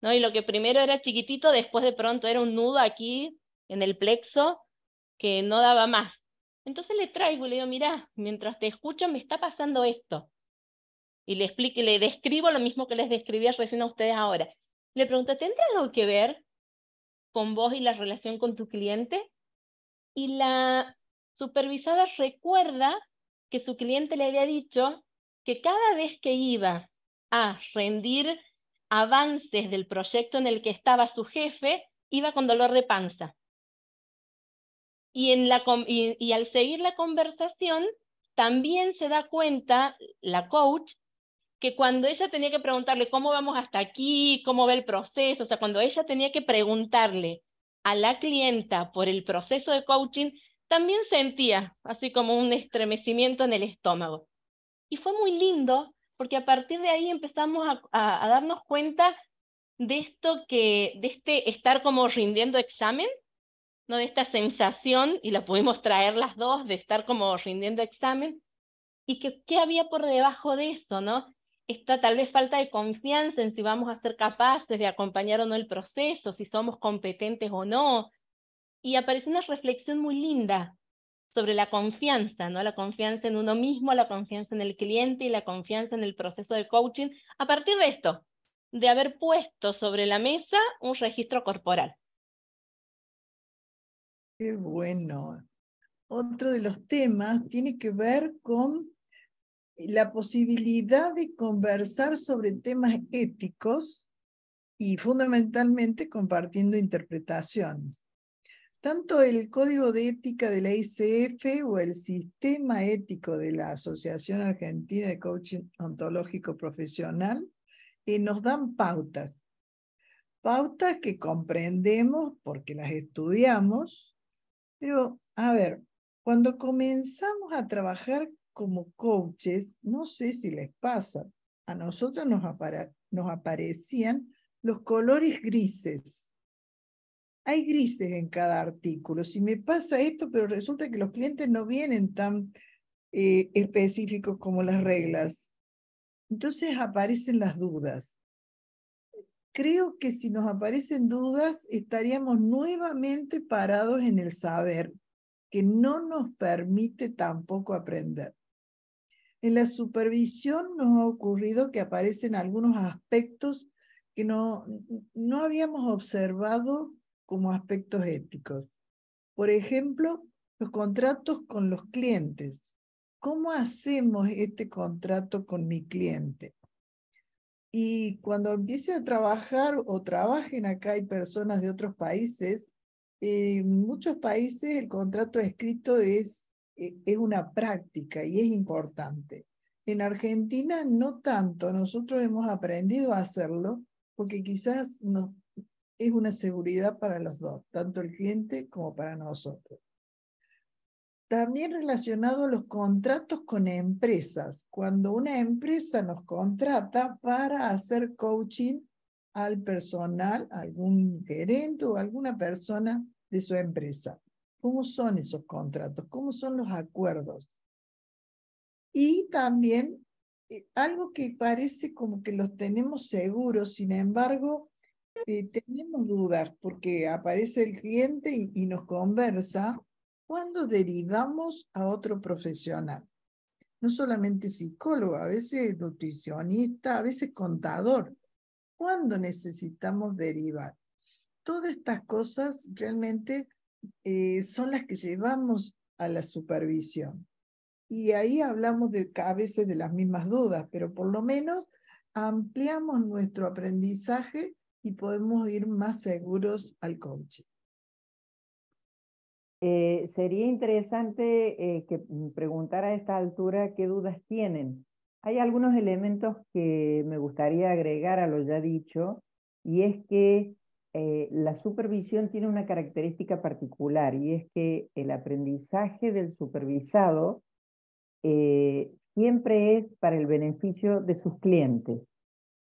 D: ¿no? Y lo que primero era chiquitito, después de pronto era un nudo aquí en el plexo que no daba más. Entonces le traigo y le digo, mira, mientras te escucho me está pasando esto. Y le explico, le describo lo mismo que les describí recién a ustedes ahora. Le pregunto, ¿tendrá algo que ver con vos y la relación con tu cliente. Y la supervisada recuerda que su cliente le había dicho que cada vez que iba a rendir avances del proyecto en el que estaba su jefe, iba con dolor de panza. Y, y al seguir la conversación, también se da cuenta la coach que cuando ella tenía que preguntarle cómo vamos hasta aquí, cómo va el proceso, o sea, cuando ella tenía que preguntarle a la clienta por el proceso de coaching, también sentía así como un estremecimiento en el estómago. Y fue muy lindo porque a partir de ahí empezamos a, darnos cuenta de esto que, de este estar como rindiendo examen, ¿no? de esta sensación, y la pudimos traer las dos, de estar como rindiendo examen, y que qué había por debajo de eso, ¿no? esta tal vez falta de confianza en si vamos a ser capaces de acompañar o no el proceso, si somos competentes o no. Y aparece una reflexión muy linda sobre la confianza, ¿no? La confianza en uno mismo, la confianza en el cliente y la confianza en el proceso de coaching a partir de esto, de haber puesto sobre la mesa un registro corporal.
C: Qué bueno. Otro de los temas tiene que ver con eh, la posibilidad de conversar sobre temas éticos y fundamentalmente compartiendo interpretaciones. Tanto el Código de Ética de la ICF o el Sistema Ético de la Asociación Argentina de Coaching Ontológico Profesional eh, nos dan pautas. Pautas que comprendemos porque las estudiamos, pero a ver, cuando comenzamos a trabajar como coaches, no sé si les pasa, a nosotros nos, aparecían los colores grises. Hay grises en cada artículo. Si me pasa esto, pero resulta que los clientes no vienen tan eh, específicos como las reglas. Entonces aparecen las dudas. Creo que si nos aparecen dudas, estaríamos nuevamente parados en el saber, que no nos permite tampoco aprender. En la supervisión nos ha ocurrido que aparecen algunos aspectos que no, no habíamos observado como aspectos éticos. Por ejemplo, los contratos con los clientes. ¿Cómo hacemos este contrato con mi cliente? Y cuando empiece a trabajar o trabajen acá, hay personas de otros países, en eh, muchos países el contrato escrito es e-, es una práctica y es importante. En Argentina no tanto, nosotros hemos aprendido a hacerlo porque quizás no, es una seguridad para los dos, tanto el cliente como para nosotros. También relacionado a los contratos con empresas, cuando una empresa nos contrata para hacer coaching al personal, algún gerente o alguna persona de su empresa cómo son esos contratos, cómo son los acuerdos. Y también eh, algo que parece como que los tenemos seguros, sin embargo, eh, tenemos dudas porque aparece el cliente y, nos conversa cuando derivamos a otro profesional. No solamente psicólogo, a veces nutricionista, a veces contador. ¿Cuándo necesitamos derivar? Todas estas cosas realmente eh, son las que llevamos a la supervisión. Y ahí hablamos de, a veces de las mismas dudas, pero por lo menos ampliamos nuestro aprendizaje y podemos ir más seguros al coaching.
B: Eh, sería interesante eh, que preguntar a esta altura qué dudas tienen. Hay algunos elementos que me gustaría agregar a lo ya dicho, y es que eh, la supervisión tiene una característica particular y es que el aprendizaje del supervisado eh, siempre es para el beneficio de sus clientes.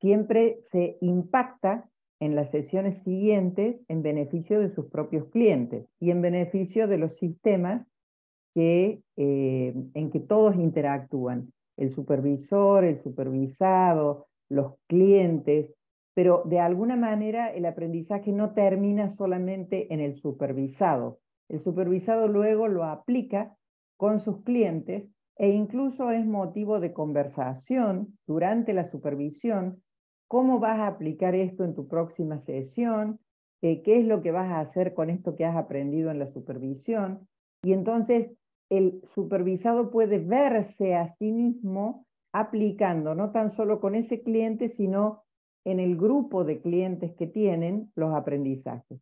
B: Siempre se impacta en las sesiones siguientes en beneficio de sus propios clientes y en beneficio de los sistemas eh, en que todos interactúan, el supervisor, el supervisado, los clientes, pero de alguna manera el aprendizaje no termina solamente en el supervisado. El supervisado luego lo aplica con sus clientes e incluso es motivo de conversación durante la supervisión, cómo vas a aplicar esto en tu próxima sesión, eh, qué es lo que vas a hacer con esto que has aprendido en la supervisión. Y entonces el supervisado puede verse a sí mismo aplicando, no tan solo con ese cliente, sino en el grupo de clientes que tienen los aprendizajes.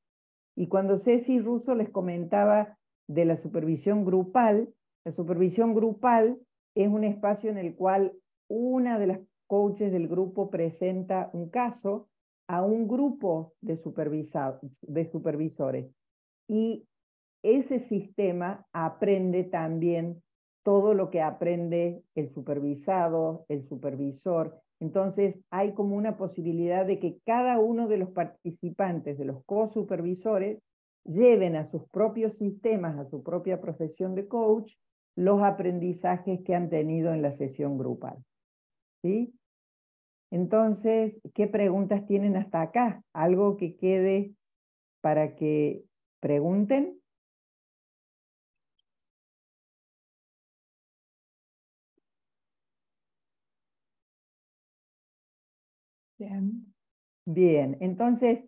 B: Y cuando Ceci Russo les comentaba de la supervisión grupal, la supervisión grupal es un espacio en el cual una de las coaches del grupo presenta un caso a un grupo de, de supervisores. Y ese sistema aprende también todo lo que aprende el supervisado, el supervisor. Entonces hay como una posibilidad de que cada uno de los participantes, de los co-supervisores, lleven a sus propios sistemas, a su propia profesión de coach, los aprendizajes que han tenido en la sesión grupal. ¿Sí? Entonces, ¿qué preguntas tienen hasta acá? ¿Algo que quede para que pregunten? Bien. entonces...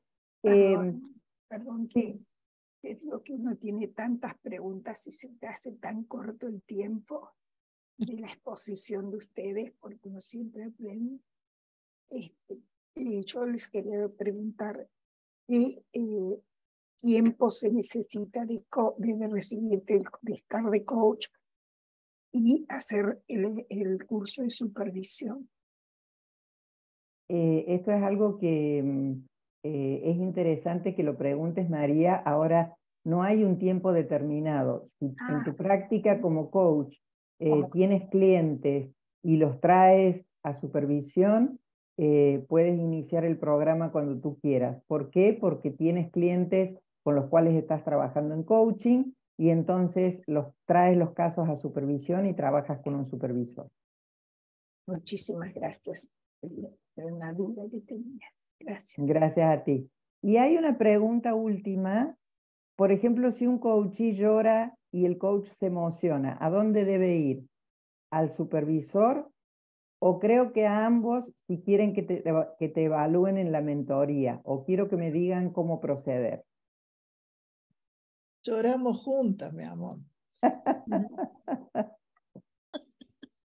A: Perdón,
B: em, que, te digo que uno tiene tantas preguntas y se te hace tan corto el tiempo de la exposición de ustedes, porque uno siempre aprende. Este, yo les quería preguntar
A: qué eh, tiempo se necesita de, recibir, de, estar de coach y hacer el, el curso de supervisión.
B: Eh, esto es algo que mm, eh, es interesante que lo preguntes, María. Ahora, no hay un tiempo determinado. Si en ah, tu práctica como coach eh, tienes clientes y los traes a supervisión, puedes iniciar el programa cuando tú quieras. ¿Por qué? Porque tienes clientes con los cuales estás trabajando en coaching y entonces los traes los casos a supervisión y trabajas con un supervisor. Muchísimas gracias una duda que tenía. Gracias. Gracias a ti. Y hay una pregunta última. Por ejemplo, si un coach llora y el coach se emociona, ¿a dónde debe ir? ¿Al supervisor? O creo que a ambos si quieren que te, que te evalúen en la mentoría o quiero que me digan cómo proceder. Lloramos juntas, mi
C: amor.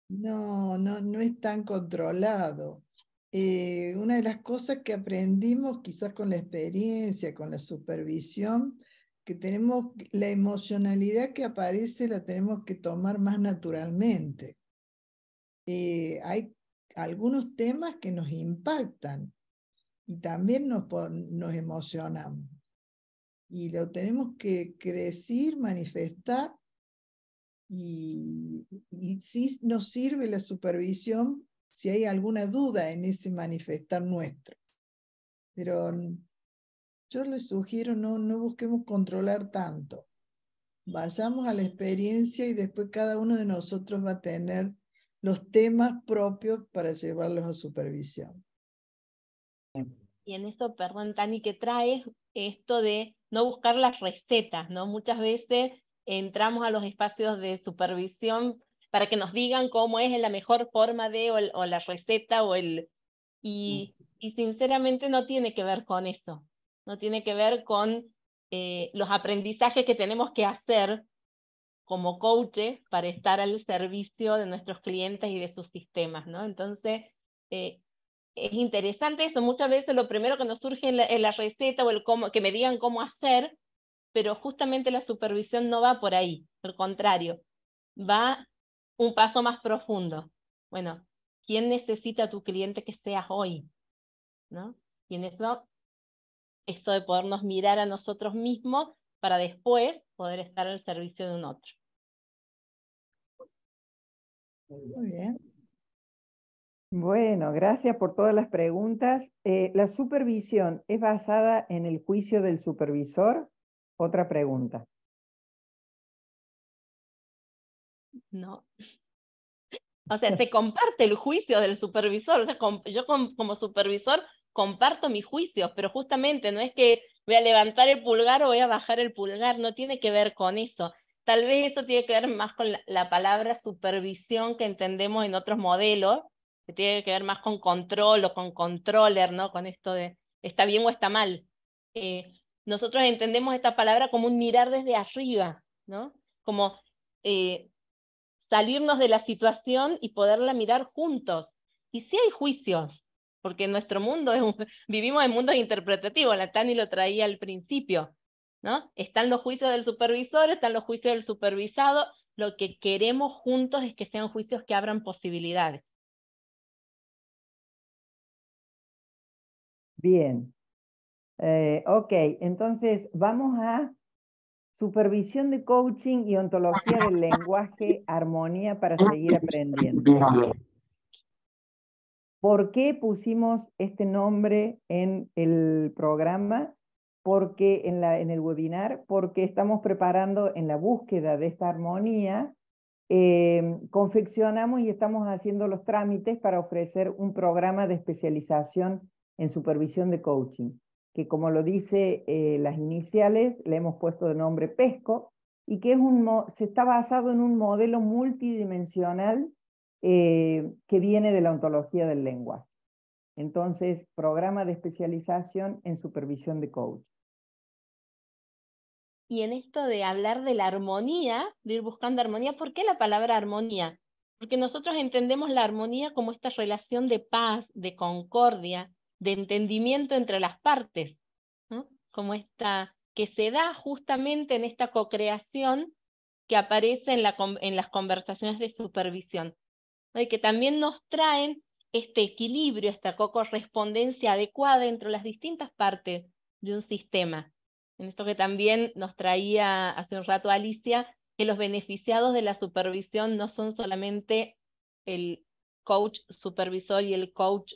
C: No, no, no es tan controlado. Eh, una de las cosas que aprendimos quizás con la experiencia, con la supervisión, que tenemos la emocionalidad que aparece la tenemos que tomar más naturalmente. Eh, hay algunos temas que nos impactan y también nos, emocionamos. Y lo tenemos que, que manifestar y, si nos sirve la supervisión si hay alguna duda en ese manifestar nuestro. Pero yo les sugiero no, no busquemos controlar tanto. Vayamos a la experiencia y después cada uno de nosotros va a tener los temas propios para llevarlos a supervisión.
D: Y en eso, perdón, Tani, que traes esto de no buscar las recetas, ¿no? Muchas veces entramos a los espacios de supervisión para que nos digan cómo es la mejor forma de o, la receta o el... Y, sinceramente no tiene que ver con eso, no tiene que ver con eh, los aprendizajes que tenemos que hacer como coaches para estar al servicio de nuestros clientes y de sus sistemas, ¿no? Entonces, eh, es interesante eso. Muchas veces lo primero que nos surge en la, la receta o el cómo, que me digan cómo hacer pero justamente la supervisión no va por ahí, al contrario, va un paso más profundo. Bueno, ¿quién necesita a tu cliente que seas hoy? ¿No? Y en esto de podernos mirar a nosotros mismos para después poder estar al servicio de un otro.
A: Muy bien.
B: Bueno, gracias por todas las preguntas. Eh, ¿La supervisión es basada en el juicio del supervisor? otra pregunta.
D: No. O sea, se comparte el juicio del supervisor. O sea, yo como supervisor comparto mis juicios, pero justamente no es que voy a levantar el pulgar o voy a bajar el pulgar, no tiene que ver con eso. Tal vez eso tiene que ver más con la, palabra supervisión que entendemos en otros modelos, que tiene que ver más con control o con controller, ¿no? Con esto de está bien o está mal. Eh, nosotros entendemos esta palabra como un mirar desde arriba, Como eh, salirnos de la situación y poderla mirar juntos. Y sí hay juicios, porque en nuestro mundo vivimos en mundos interpretativos, la Tani lo traía al principio, Están los juicios del supervisor, están los juicios del supervisado, lo que queremos juntos es que sean juicios que abran posibilidades.
A: Bien,
B: eh, ok, entonces vamos a supervisión de coaching y ontología del lenguaje, armonía para seguir aprendiendo. ¿Por qué pusimos este nombre en el programa? Porque en, la, en el webinar, porque estamos preparando en la búsqueda de esta armonía, em, confeccionamos y estamos haciendo los trámites para ofrecer un programa de especialización en supervisión de coaching que como lo dice eh, las iniciales, le hemos puesto de nombre PESCO, y que se está basado en un modelo multidimensional eh, que viene de la ontología del lenguaje. Entonces, programa de especialización en supervisión de coach.
D: Y en esto de hablar de la armonía, de ir buscando armonía, ¿por qué la palabra armonía? Porque nosotros entendemos la armonía como esta relación de paz, de concordia, de entendimiento entre las partes, como esta que se da justamente en esta cocreación que aparece en, las conversaciones de supervisión, y que también nos traen este equilibrio, esta correspondencia adecuada entre las distintas partes de un sistema. En esto que también nos traía hace un rato Alicia, que los beneficiados de la supervisión no son solamente el coach supervisor y el coach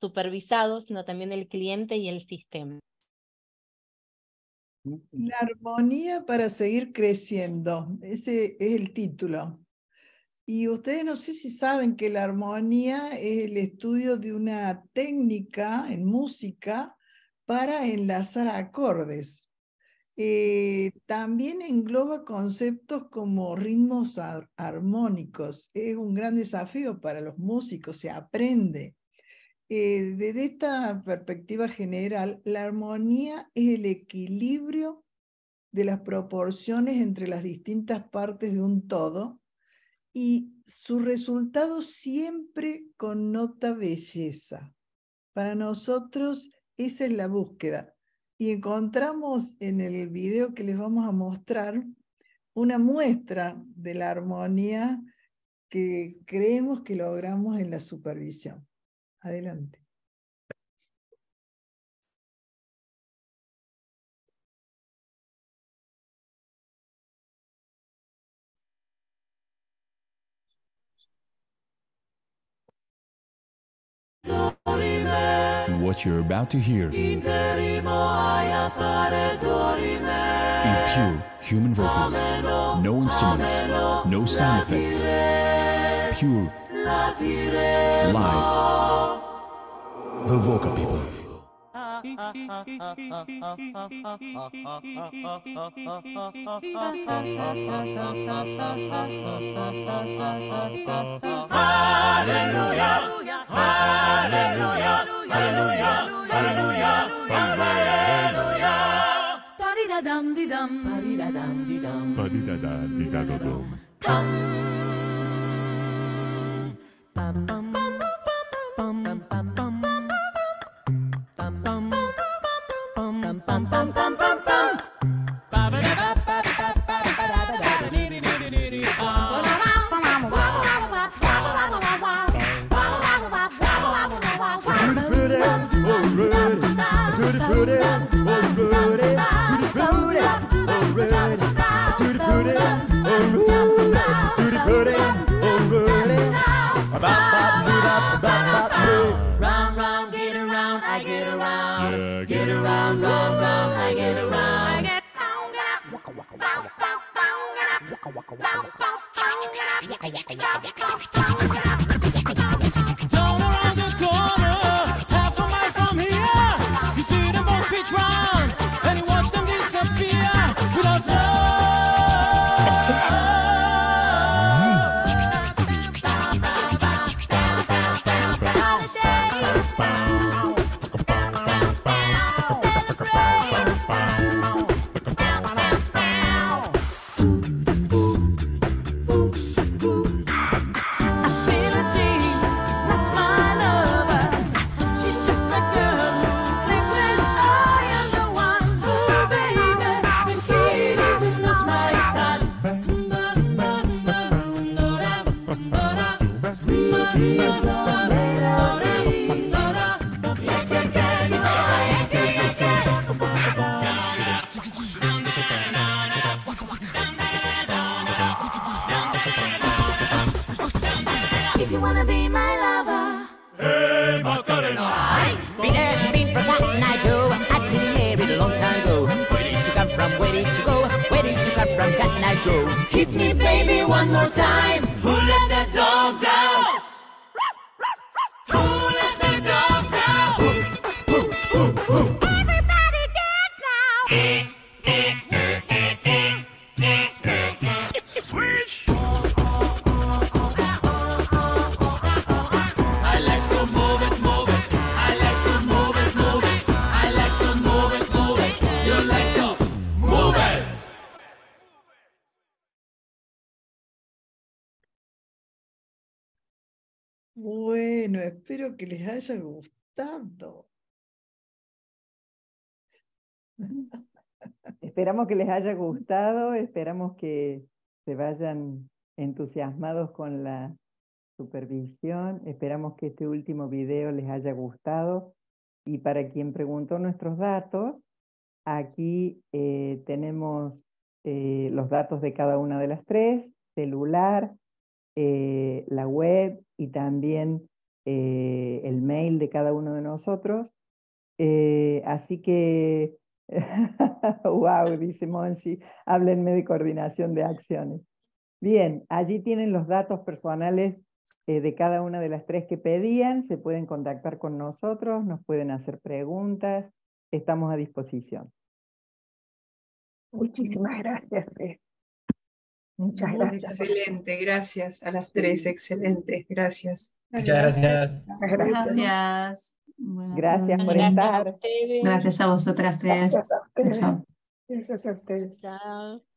D: supervisado, sino también el cliente y el sistema.
C: Mm, mm. La armonía para seguir creciendo, ese es el título. Y ustedes no sé si saben que la armonía es el estudio de una técnica en música para enlazar acordes. Eh, también engloba conceptos como ritmos armónicos. Es un gran desafío para los músicos, se aprende. Eh, desde esta perspectiva general, la armonía es el equilibrio de las proporciones entre las distintas partes de un todo y su resultado siempre connota belleza. Para nosotros esa es la búsqueda. Y encontramos en el video que les vamos a mostrar una muestra de la armonía que creemos que logramos en la supervisión.
A: Adelante. What you're about to hear is
B: pure human vocals, no instruments, no sound effects, pure live
A: the vocal people. Hallelujah, hallelujah, hallelujah, hallelujah, hallelujah. Da-di-da-dum-di-dum. Da-di-da-dum-di-dum. Da-di-da-dum-di-dum. Oh, fruity, oh fruity, to the fruity, oh fruity, to the fruity, oh fruity, to the fruity, oh fruity. Bop bop do bop bop bop do. Round round get around, I get around, get around, round
D: round I get around. I get round, get up, waka waka waka waka, waka waka waka, waka waka waka, waka waka waka.
B: que les haya
A: gustado.
B: Esperamos que les haya gustado, esperamos que se vayan entusiasmados con la supervisión, esperamos que este último video les haya gustado y para quien preguntó nuestros datos, aquí eh, tenemos eh, los datos de cada una de las tres, celular, eh, la web y también eh, el mail de cada uno de nosotros. Eh, así que, wow, dice Monchi, háblenme de coordinación de acciones. Bien, allí tienen los datos personales eh, de cada una de las tres que pedían, se pueden contactar con nosotros, nos pueden hacer preguntas, estamos a disposición.
A: Muchísimas gracias, Muchas gracias.
B: Excelente, gracias a las tres, excelente, gracias. Muchas gracias. Gracias.
A: Gracias, por estar. Gracias a vosotras tres. Gracias a ustedes. Gracias